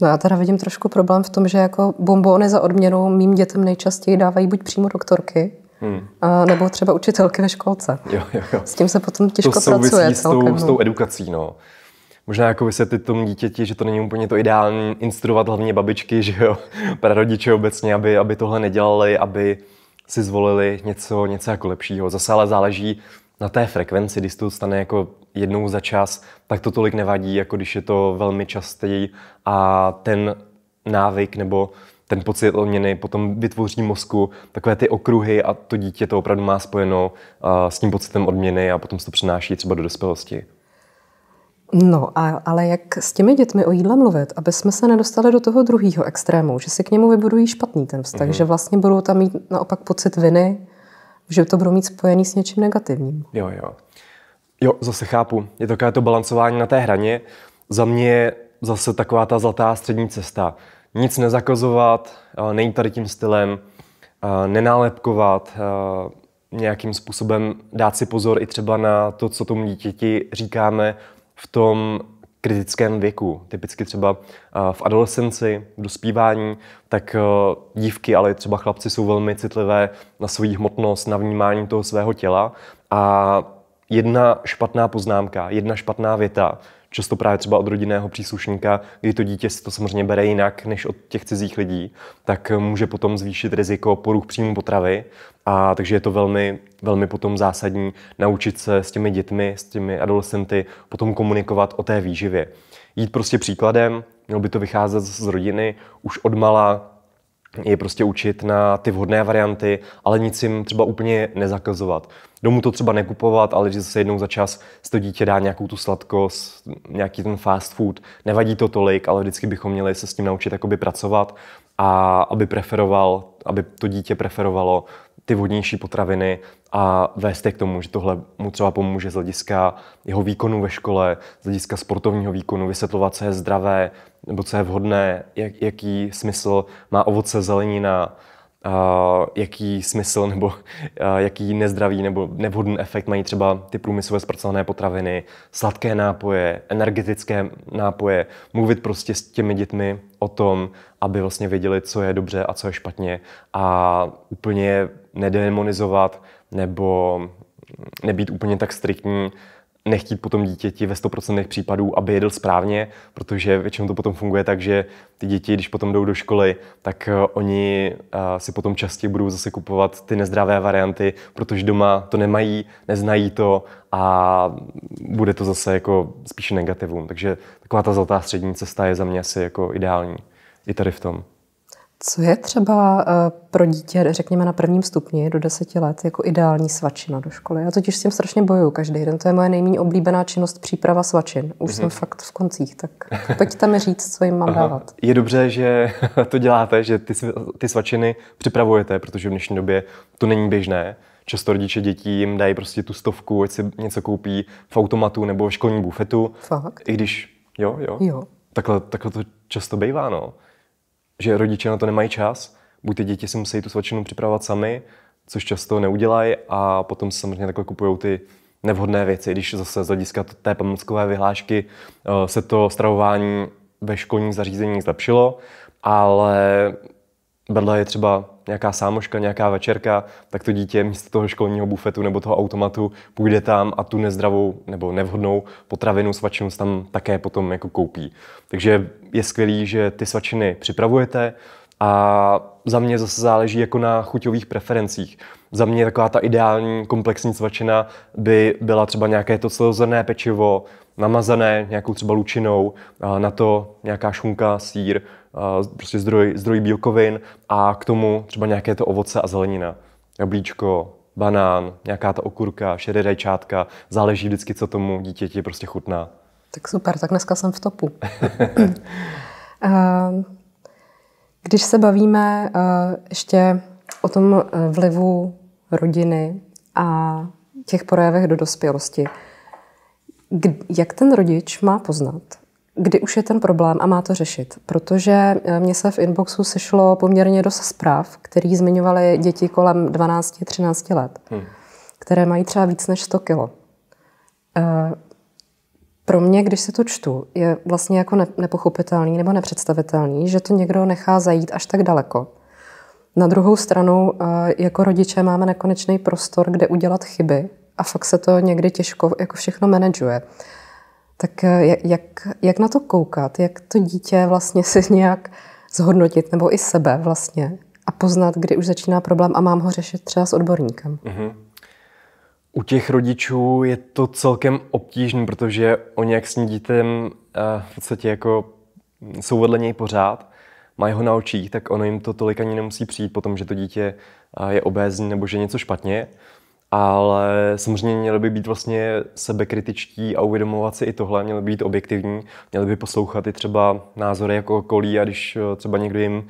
No já teda vidím trošku problém v tom, že jako bombony za odměnu mým dětem nejčastěji dávají buď přímo doktorky, Hmm. A nebo třeba učitelky ve školce. Jo, jo, jo. S tím se potom těžko to pracuje. S tou, s tou no. edukací, no. Možná jako vysvětlit tomu dítěti, že to není úplně to ideální, instruovat hlavně babičky, že jo, prarodiče obecně, aby, aby tohle nedělali, aby si zvolili něco, něco jako lepšího. Zase ale záleží na té frekvenci, když to stane jako jednou za čas, tak to tolik nevadí, jako když je to velmi častý a ten návyk nebo ten pocit odměny potom vytvoří mozku takové ty okruhy a to dítě to opravdu má spojeno eh, s tím pocitem odměny a potom se to přenáší třeba do dospělosti. No, a, ale jak s těmi dětmi o jídle mluvit, aby jsme se nedostali do toho druhého extrému, že si k němu vybudují špatný ten vztah, mm-hmm. že vlastně budou tam mít naopak pocit viny, že to budou mít spojený s něčím negativním. Jo, jo. Jo, zase chápu. Je to takové to balancování na té hraně. Za mě je zase taková ta zlatá střední cesta. Nic nezakazovat, eh, nejít tady tím stylem, eh, nenálepkovat, eh, nějakým způsobem dát si pozor i třeba na to, co tomu dítěti říkáme v tom kritickém věku. Typicky třeba v adolescenci, v dospívání, tak dívky, ale třeba chlapci jsou velmi citlivé na svoji hmotnost, na vnímání toho svého těla a jedna špatná poznámka, jedna špatná věta, často právě třeba od rodinného příslušníka, kdy to dítě si to samozřejmě bere jinak než od těch cizích lidí, tak může potom zvýšit riziko poruch příjmu potravy. A takže je to velmi, velmi potom zásadní naučit se s těmi dětmi, s těmi adolescenty potom komunikovat o té výživě. Jít prostě příkladem, mělo by to vycházet z rodiny, už od mala je prostě učit na ty vhodné varianty, ale nic jim třeba úplně nezakazovat domů to třeba nekupovat, ale že se jednou za čas to dítě dá nějakou tu sladkost, nějaký ten fast food. Nevadí to tolik, ale vždycky bychom měli se s tím naučit jakoby pracovat a aby preferoval, aby to dítě preferovalo ty vodnější potraviny a vést je k tomu, že tohle mu třeba pomůže z hlediska jeho výkonu ve škole, z hlediska sportovního výkonu, vysvětlovat, co je zdravé nebo co je vhodné, jak, jaký smysl má ovoce, zelenina, jaký smysl nebo jaký nezdravý nebo nevhodný efekt mají třeba ty průmyslově zpracované potraviny, sladké nápoje, energetické nápoje, mluvit prostě s těmi dětmi o tom, aby vlastně věděli, co je dobře a co je špatně a úplně nedemonizovat nebo nebýt úplně tak striktní, nechtít potom dítěti ve 100% případů, aby jedl správně, protože většinou to potom funguje tak, že ty děti, když potom jdou do školy, tak eh, oni eh, si potom častěji budou zase kupovat ty nezdravé varianty, protože doma to nemají, neznají to a bude to zase jako spíše negativum. Takže taková ta zlatá střední cesta je za mě asi jako ideální. I tady v tom. Co je třeba eh, pro dítě, řekněme na prvním stupni do deseti let, jako ideální svačina do školy? Já totiž s tím strašně bojuju každý den. To je moje nejméně oblíbená činnost příprava svačin. Už mm-hmm. jsem fakt v koncích, tak pojďte mi říct, co jim mám Aha. dávat. Je dobře, že to děláte, že ty, ty svačiny připravujete, protože v dnešní době to není běžné. Často rodiče dětí jim dají prostě tu stovku, ať si něco koupí v automatu nebo v školním bufetu. Fakt? I když, jo, jo. jo. Takhle, takhle to často bývá, no že rodiče na to nemají čas, buď ty děti si musí tu svačinu připravovat sami, což často neudělají a potom samozřejmě takhle kupují ty nevhodné věci, když zase z hlediska té pamuckové vyhlášky eh, se to stravování ve školních zařízeních zlepšilo, ale vedle je třeba nějaká sámoška, nějaká večerka, tak to dítě místo toho školního bufetu nebo toho automatu půjde tam a tu nezdravou nebo nevhodnou potravinu, svačinu tam také potom jako koupí. Takže je skvělý, že ty svačiny připravujete a za mě zase záleží jako na chuťových preferencích. Za mě taková ta ideální komplexní svačina by byla třeba nějaké to celozrné pečivo, namazané nějakou třeba lučinou, na to nějaká šunka, sír, prostě zdroj, zdroj bílkovin a k tomu třeba nějaké to ovoce a zelenina. Jablíčko, banán, nějaká ta okurka, šedé rajčátka, záleží vždycky, co tomu dítěti prostě chutná. Tak super, tak dneska jsem v topu. Eh, když se bavíme eh, ještě o tom eh, vlivu rodiny a těch projevech do dospělosti, jak ten rodič má poznat, kdy už je ten problém a má to řešit. Protože eh, mě se v inboxu sešlo poměrně dost zpráv, které zmiňovaly děti kolem 12-13 let, hmm. které mají třeba víc než 100 kilo. Eh, pro mě, když se to čtu, je vlastně jako nepochopitelný nebo nepředstavitelný, že to někdo nechá zajít až tak daleko. Na druhou stranu, eh, jako rodiče máme nekonečný prostor, kde udělat chyby a fakt se to někdy těžko jako všechno manažuje. Tak eh, jak, jak na to koukat? Jak to dítě vlastně se nějak zhodnotit, nebo i sebe vlastně? A poznat, kdy už začíná problém a mám ho řešit třeba s odborníkem? Mm-hmm. U těch rodičů je to celkem obtížné, protože oni jak s tím dítem eh, v podstatě jako jsou vedle něj pořád, mají ho na očích, tak ono jim to tolik ani nemusí přijít potom, že to dítě eh, je obézní nebo že něco špatně ale samozřejmě měli by být vlastně sebekritičtí a uvědomovat si i tohle, měli by být objektivní, měli by poslouchat i třeba názory jako okolí a když eh, třeba někdo jim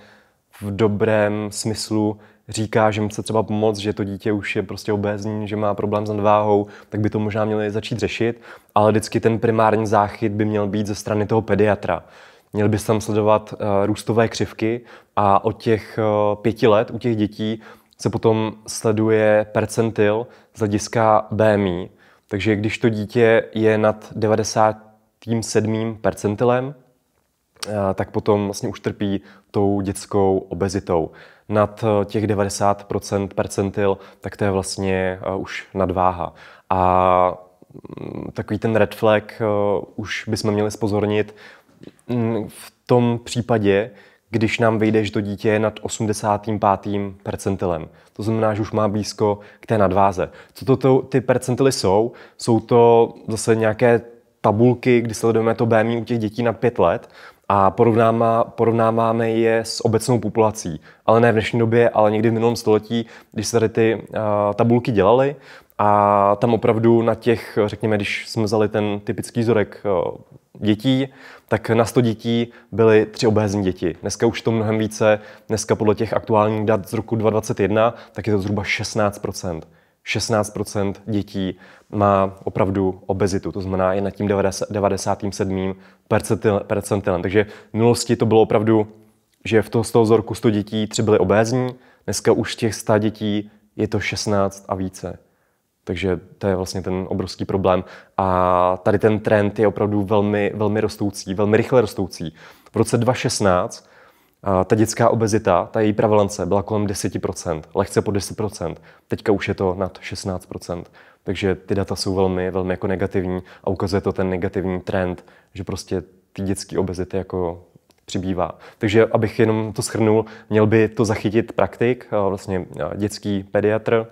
v dobrém smyslu říká, že jim se třeba pomoct, že to dítě už je prostě obézní, že má problém s nadváhou, tak by to možná měli začít řešit, ale vždycky ten primární záchyt by měl být ze strany toho pediatra. Měl by tam sledovat eh, růstové křivky a od těch eh, pěti let u těch dětí se potom sleduje percentil z hlediska BMI. Takže když to dítě je nad 97. percentilem, eh, tak potom vlastně už trpí tou dětskou obezitou. Nad eh, těch 90% percentil, tak to je vlastně eh, už nadváha. A mm, takový ten red flag už bychom měli spozornit mm, v tom případě, když nám vyjdeš to dítě nad 85. percentilem. To znamená, že už má blízko k té nadváze. Co to, to ty percentily jsou? Jsou to zase nějaké tabulky, kdy sledujeme to BMI u těch dětí na 5 let a porovnáváme je s obecnou populací. Ale ne v dnešní době, ale někdy v minulém století, když se tady ty uh, tabulky dělaly, a tam opravdu na těch, řekněme, když jsme vzali ten typický vzorek eh, dětí, tak na 100 dětí byly tři obézní děti. Dneska už to mnohem více, dneska podle těch aktuálních dat z roku 2021, tak je to zhruba 16 16 dětí má opravdu obezitu, to znamená je na tím 97. percentilem. Takže v minulosti to bylo opravdu, že v toho, z toho vzorku 100 dětí tři byly obézní, dneska už těch 100 dětí je to 16 a více. Takže to je vlastně ten obrovský problém. A tady ten trend je opravdu velmi, velmi rostoucí, velmi rychle rostoucí. V roce 2016 ta dětská obezita, ta její prevalence byla kolem 10%, lehce po 10%. Teďka už je to nad 16%. Takže ty data jsou velmi, velmi jako negativní a ukazuje to ten negativní trend, že prostě ty dětské obezity jako přibývá. Takže abych jenom to shrnul, měl by to zachytit praktik, vlastně dětský pediatr,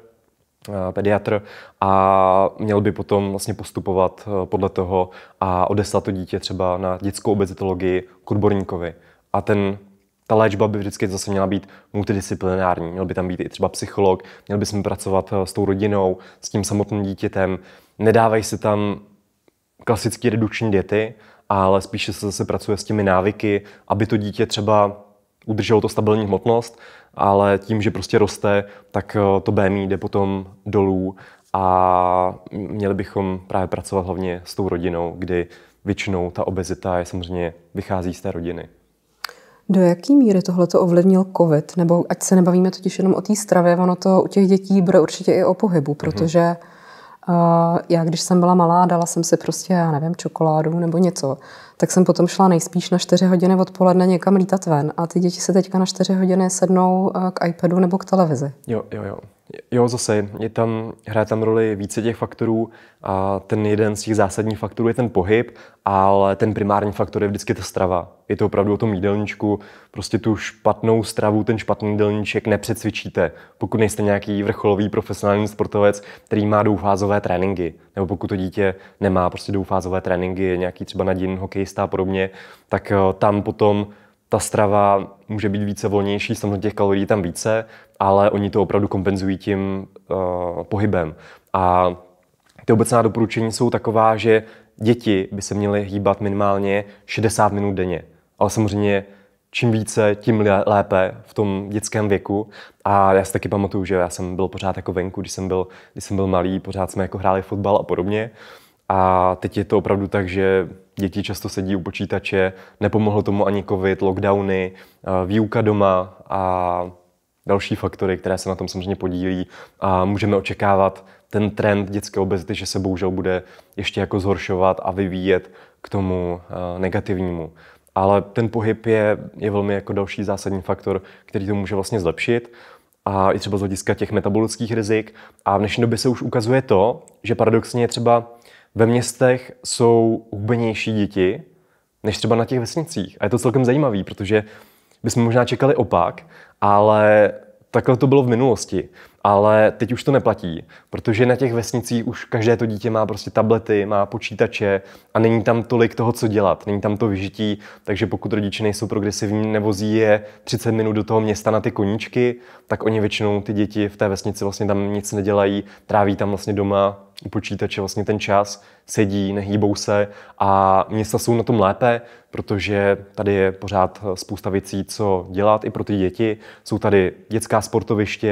Eh, pediatr a měl by potom vlastně postupovat eh, podle toho a odeslat to dítě třeba na dětskou obezitologii k odborníkovi. A ten ta léčba by vždycky zase měla být multidisciplinární. Měl by tam být i třeba psycholog, měl by pracovat eh, s tou rodinou, s tím samotným dítětem. Nedávají se tam klasické redukční diety, ale spíše se zase pracuje s těmi návyky, aby to dítě třeba udrželo to stabilní hmotnost, ale tím, že prostě roste, tak eh, to BMI jde potom dolů a měli bychom právě pracovat hlavně s tou rodinou, kdy většinou ta obezita je samozřejmě vychází z té rodiny. Do jaký míry tohle to ovlivnil COVID? Nebo ať se nebavíme totiž jenom o té stravě, ono to u těch dětí bude určitě i o pohybu, mhm. protože mm-hmm. Uh, já, když jsem byla malá, dala jsem si prostě, já nevím, čokoládu nebo něco tak jsem potom šla nejspíš na 4 hodiny odpoledne někam lítat ven a ty děti se teďka na 4 hodiny sednou eh, k iPadu nebo k televizi. Jo, jo, jo. Jo, zase, je tam, hraje tam roli více těch faktorů a ten jeden z těch zásadních faktorů je ten pohyb, ale ten primární faktor je vždycky ta strava. Je to opravdu o tom jídelníčku, prostě tu špatnou stravu, ten špatný jídelníček nepřecvičíte, pokud nejste nějaký vrcholový profesionální sportovec, který má doufázové tréninky, nebo pokud to dítě nemá prostě doufázové tréninky, nějaký třeba nadějný hokejista a podobně, tak eh, tam potom ta strava může být více volnější, samozřejmě těch kalorií tam více, ale oni to opravdu kompenzují tím uh, pohybem. A ty obecná doporučení jsou taková, že děti by se měly hýbat minimálně 60 minut denně. Ale samozřejmě čím více, tím lépe v tom dětském věku. A já si taky pamatuju, že já jsem byl pořád jako venku, když jsem byl, když jsem byl malý, pořád jsme jako hráli fotbal a podobně. A teď je to opravdu tak, že děti často sedí u počítače, nepomohlo tomu ani covid, lockdowny, eh, výuka doma a další faktory, které se na tom samozřejmě podílí a můžeme očekávat ten trend dětské obezity, že se bohužel bude ještě jako zhoršovat a vyvíjet k tomu eh, negativnímu. Ale ten pohyb je, je velmi jako další zásadní faktor, který to může vlastně zlepšit a i třeba z hlediska těch metabolických rizik. A v dnešní době se už ukazuje to, že paradoxně je třeba ve městech jsou hubenější děti než třeba na těch vesnicích. A je to celkem zajímavý, protože bychom možná čekali opak, ale takhle to bylo v minulosti. Ale teď už to neplatí, protože na těch vesnicích už každé to dítě má prostě tablety, má počítače a není tam tolik toho, co dělat. Není tam to vyžití, takže pokud rodiče nejsou progresivní, nevozí je 30 minut do toho města na ty koníčky, tak oni většinou ty děti v té vesnici vlastně tam nic nedělají, tráví tam vlastně doma u počítače vlastně ten čas, sedí, nehýbou se a města jsou na tom lépe, protože tady je pořád spousta věcí, co dělat i pro ty děti. Jsou tady dětská sportoviště,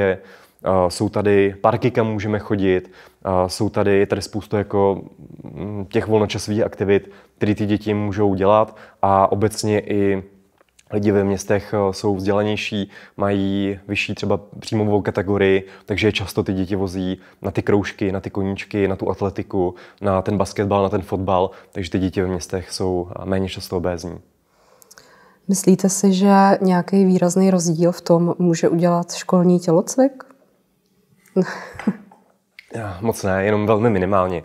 eh, jsou tady parky, kam můžeme chodit, eh, jsou tady, je tady spousta jako mm, těch volnočasových aktivit, které ty děti můžou dělat a obecně i lidi ve městech eh, jsou vzdělanější, mají vyšší třeba příjmovou kategorii, takže často ty děti vozí na ty kroužky, na ty koníčky, na tu atletiku, na ten basketbal, na ten fotbal, takže ty děti ve městech jsou méně často obézní. Myslíte si, že nějaký výrazný rozdíl v tom může udělat školní tělocvik? Moc ne, jenom velmi minimálně.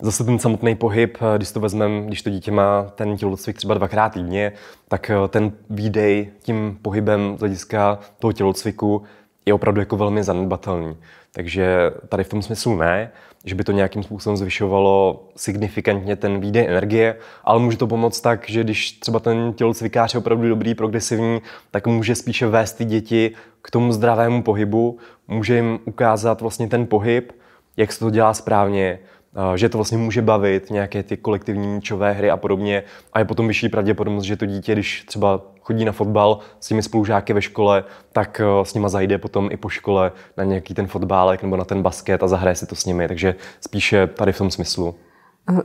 Zase ten samotný pohyb, eh, když to vezmeme, když to dítě má ten tělocvik třeba dvakrát týdně, tak eh, ten výdej tím pohybem z hlediska toho tělocviku je opravdu jako velmi zanedbatelný. Takže tady v tom smyslu ne, že by to nějakým způsobem zvyšovalo signifikantně ten výdej energie, ale může to pomoct tak, že když třeba ten tělocvikář je opravdu dobrý, progresivní, tak může spíše vést ty děti k tomu zdravému pohybu, může jim ukázat vlastně ten pohyb, jak se to dělá správně, Eh, že to vlastně může bavit, nějaké ty kolektivní míčové hry a podobně. A je potom vyšší pravděpodobnost, že to dítě, když třeba chodí na fotbal s těmi spolužáky ve škole, tak eh, s nima zajde potom i po škole na nějaký ten fotbálek nebo na ten basket a zahraje si to s nimi. Takže spíše tady v tom smyslu.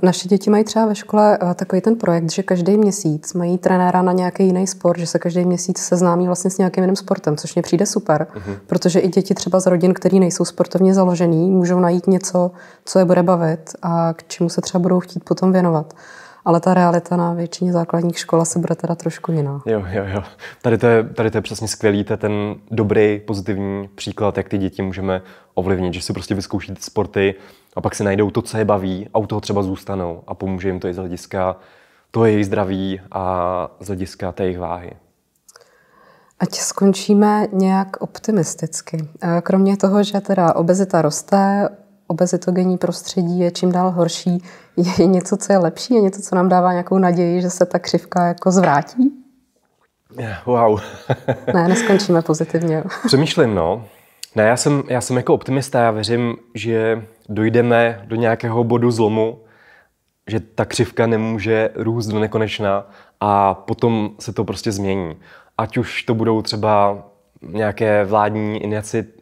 Naše děti mají třeba ve škole eh, takový ten projekt, že každý měsíc mají trenéra na nějaký jiný sport, že se každý měsíc seznámí vlastně s nějakým jiným sportem, což mně přijde super, mm-hmm. protože i děti třeba z rodin, které nejsou sportovně založený, můžou najít něco, co je bude bavit a k čemu se třeba budou chtít potom věnovat ale ta realita na většině základních škol se bude teda trošku jiná. Jo, jo, jo. Tady to je, tady to je přesně skvělý, to je ten dobrý, pozitivní příklad, jak ty děti můžeme ovlivnit, že si prostě vyzkouší ty sporty a pak si najdou to, co je baví a u toho třeba zůstanou a pomůže jim to i z hlediska toho jejich zdraví a z hlediska té jejich váhy. Ať skončíme nějak optimisticky. Eh, kromě toho, že teda obezita roste, obezitogenní prostředí je čím dál horší, je něco, co je lepší, je něco, co nám dává nějakou naději, že se ta křivka jako zvrátí? Wow. ne, neskončíme pozitivně. Přemýšlím, no. Ne, já jsem, já jsem jako optimista, já věřím, že dojdeme do nějakého bodu zlomu, že ta křivka nemůže růst do nekonečna a potom se to prostě změní. Ať už to budou třeba nějaké vládní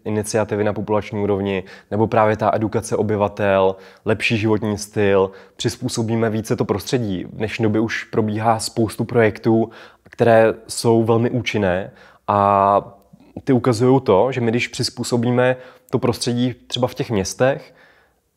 iniciativy na populační úrovni, nebo právě ta edukace obyvatel, lepší životní styl, přizpůsobíme více to prostředí. V dnešní době už probíhá spoustu projektů, které jsou velmi účinné a ty ukazují to, že my když přizpůsobíme to prostředí třeba v těch městech,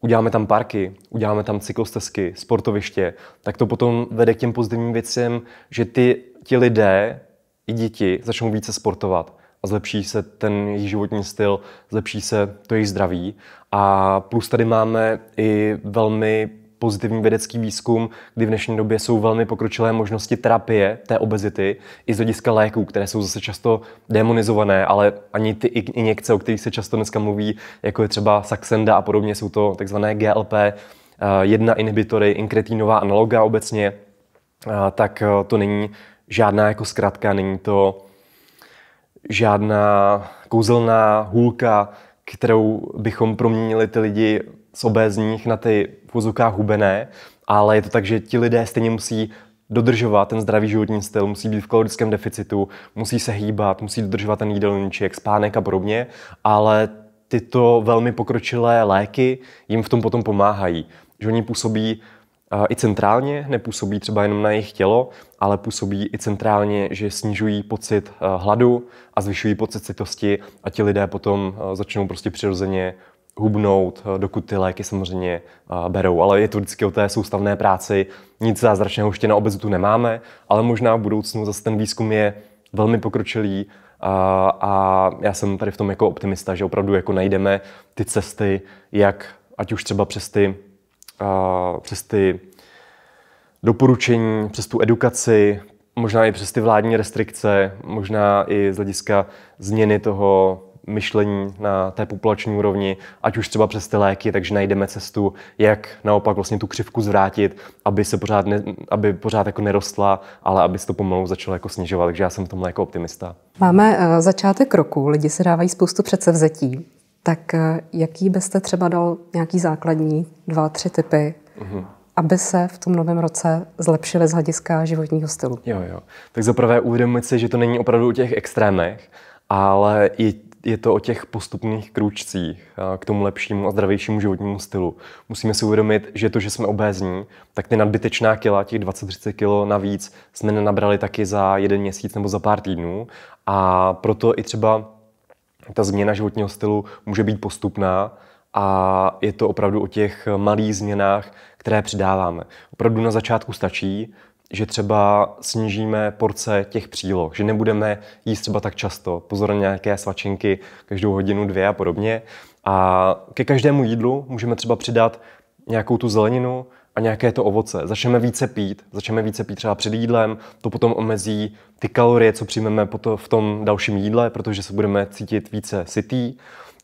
uděláme tam parky, uděláme tam cyklostezky, sportoviště, tak to potom vede k těm pozitivním věcem, že ty, ti lidé i děti začnou více sportovat a zlepší se ten jejich životní styl, zlepší se to jejich zdraví. A plus tady máme i velmi pozitivní vědecký výzkum, kdy v dnešní době jsou velmi pokročilé možnosti terapie té obezity i z hlediska léků, které jsou zase často demonizované, ale ani ty injekce, o kterých se často dneska mluví, jako je třeba Saxenda a podobně, jsou to takzvané GLP, eh, jedna inhibitory, inkretínová analoga obecně, eh, tak eh, to není žádná jako zkratka, není to žádná kouzelná hůlka, kterou bychom proměnili ty lidi z obézních na ty v hubené, ale je to tak, že ti lidé stejně musí dodržovat ten zdravý životní styl, musí být v kalorickém deficitu, musí se hýbat, musí dodržovat ten jídelníček, spánek a podobně, ale tyto velmi pokročilé léky jim v tom potom pomáhají. Že oni působí i centrálně, nepůsobí třeba jenom na jejich tělo, ale působí i centrálně, že snižují pocit eh, hladu a zvyšují pocit citosti a ti lidé potom eh, začnou prostě přirozeně hubnout, eh, dokud ty léky samozřejmě berou. Ale je to vždycky o té soustavné práci. Nic zázračného ještě na obezitu nemáme, ale možná v budoucnu zase ten výzkum je velmi pokročilý a já jsem tady v tom jako optimista, že opravdu jako najdeme ty cesty, jak ať už třeba přes ty přes ty doporučení, přes tu edukaci, možná i přes ty vládní restrikce, možná i z hlediska změny toho myšlení na té populační úrovni, ať už třeba přes ty léky, takže najdeme cestu, jak naopak vlastně tu křivku zvrátit, aby se pořád, ne, aby pořád jako nerostla, ale aby se to pomalu začalo jako snižovat, takže já jsem v tomhle jako optimista. Máme eh, začátek roku, lidi se dávají spoustu předsevzetí tak eh, jaký byste třeba dal nějaký základní dva, tři typy, mm-hmm. aby se v tom novém roce zlepšily z hlediska životního stylu? Jo, jo. Tak zaprvé uvědomit si, že to není opravdu o těch extrémech, ale je je to o těch postupných kručcích eh, k tomu lepšímu a zdravějšímu životnímu stylu. Musíme si uvědomit, že to, že jsme obézní, tak ty nadbytečná kila, těch 20-30 kilo navíc, jsme nenabrali taky za jeden měsíc nebo za pár týdnů. A proto i třeba ta změna životního stylu může být postupná a je to opravdu o těch malých změnách, které přidáváme. Opravdu na začátku stačí, že třeba snížíme porce těch příloh, že nebudeme jíst třeba tak často, pozor na nějaké svačinky každou hodinu, dvě a podobně. A ke každému jídlu můžeme třeba přidat nějakou tu zeleninu, a nějaké to ovoce. Začneme více pít, začneme více pít třeba před jídlem, to potom omezí ty kalorie, co přijmeme v tom dalším jídle, protože se budeme cítit více sytý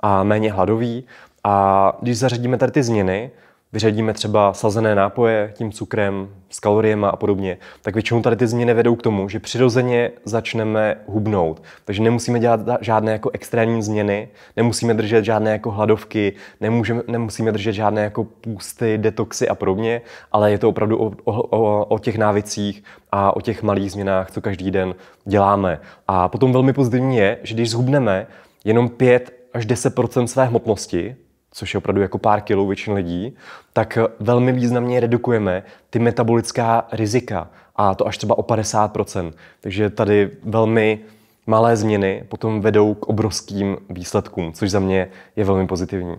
a méně hladový. A když zařadíme tady ty změny, vyřadíme třeba sazené nápoje tím cukrem, s kaloriemi a podobně, tak většinou tady ty změny vedou k tomu, že přirozeně začneme hubnout. Takže nemusíme dělat žádné jako extrémní změny, nemusíme držet žádné jako hladovky, nemůžeme, nemusíme držet žádné jako půsty, detoxy a podobně, ale je to opravdu o, o, o těch návicích a o těch malých změnách, co každý den děláme. A potom velmi pozitivní je, že když zhubneme jenom 5 až 10 své hmotnosti, což je opravdu jako pár kilo většin lidí, tak eh, velmi významně redukujeme ty metabolická rizika a to až třeba o 50%. Takže tady velmi malé změny potom vedou k obrovským výsledkům, což za mě je velmi pozitivní.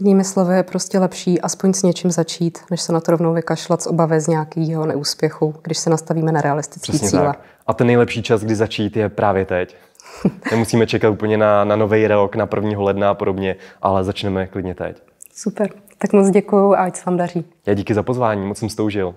Jinými slovy je prostě lepší aspoň s něčím začít, než se na to rovnou vykašlat z obavy z nějakého neúspěchu, když se nastavíme na realistické cíle. Tak. A ten nejlepší čas, kdy začít, je právě teď. Nemusíme čekat úplně na, na nový rok, na 1. ledna a podobně, ale začneme klidně teď. Super, tak moc děkuju a ať se vám daří. Já díky za pozvání, moc jsem stoužil.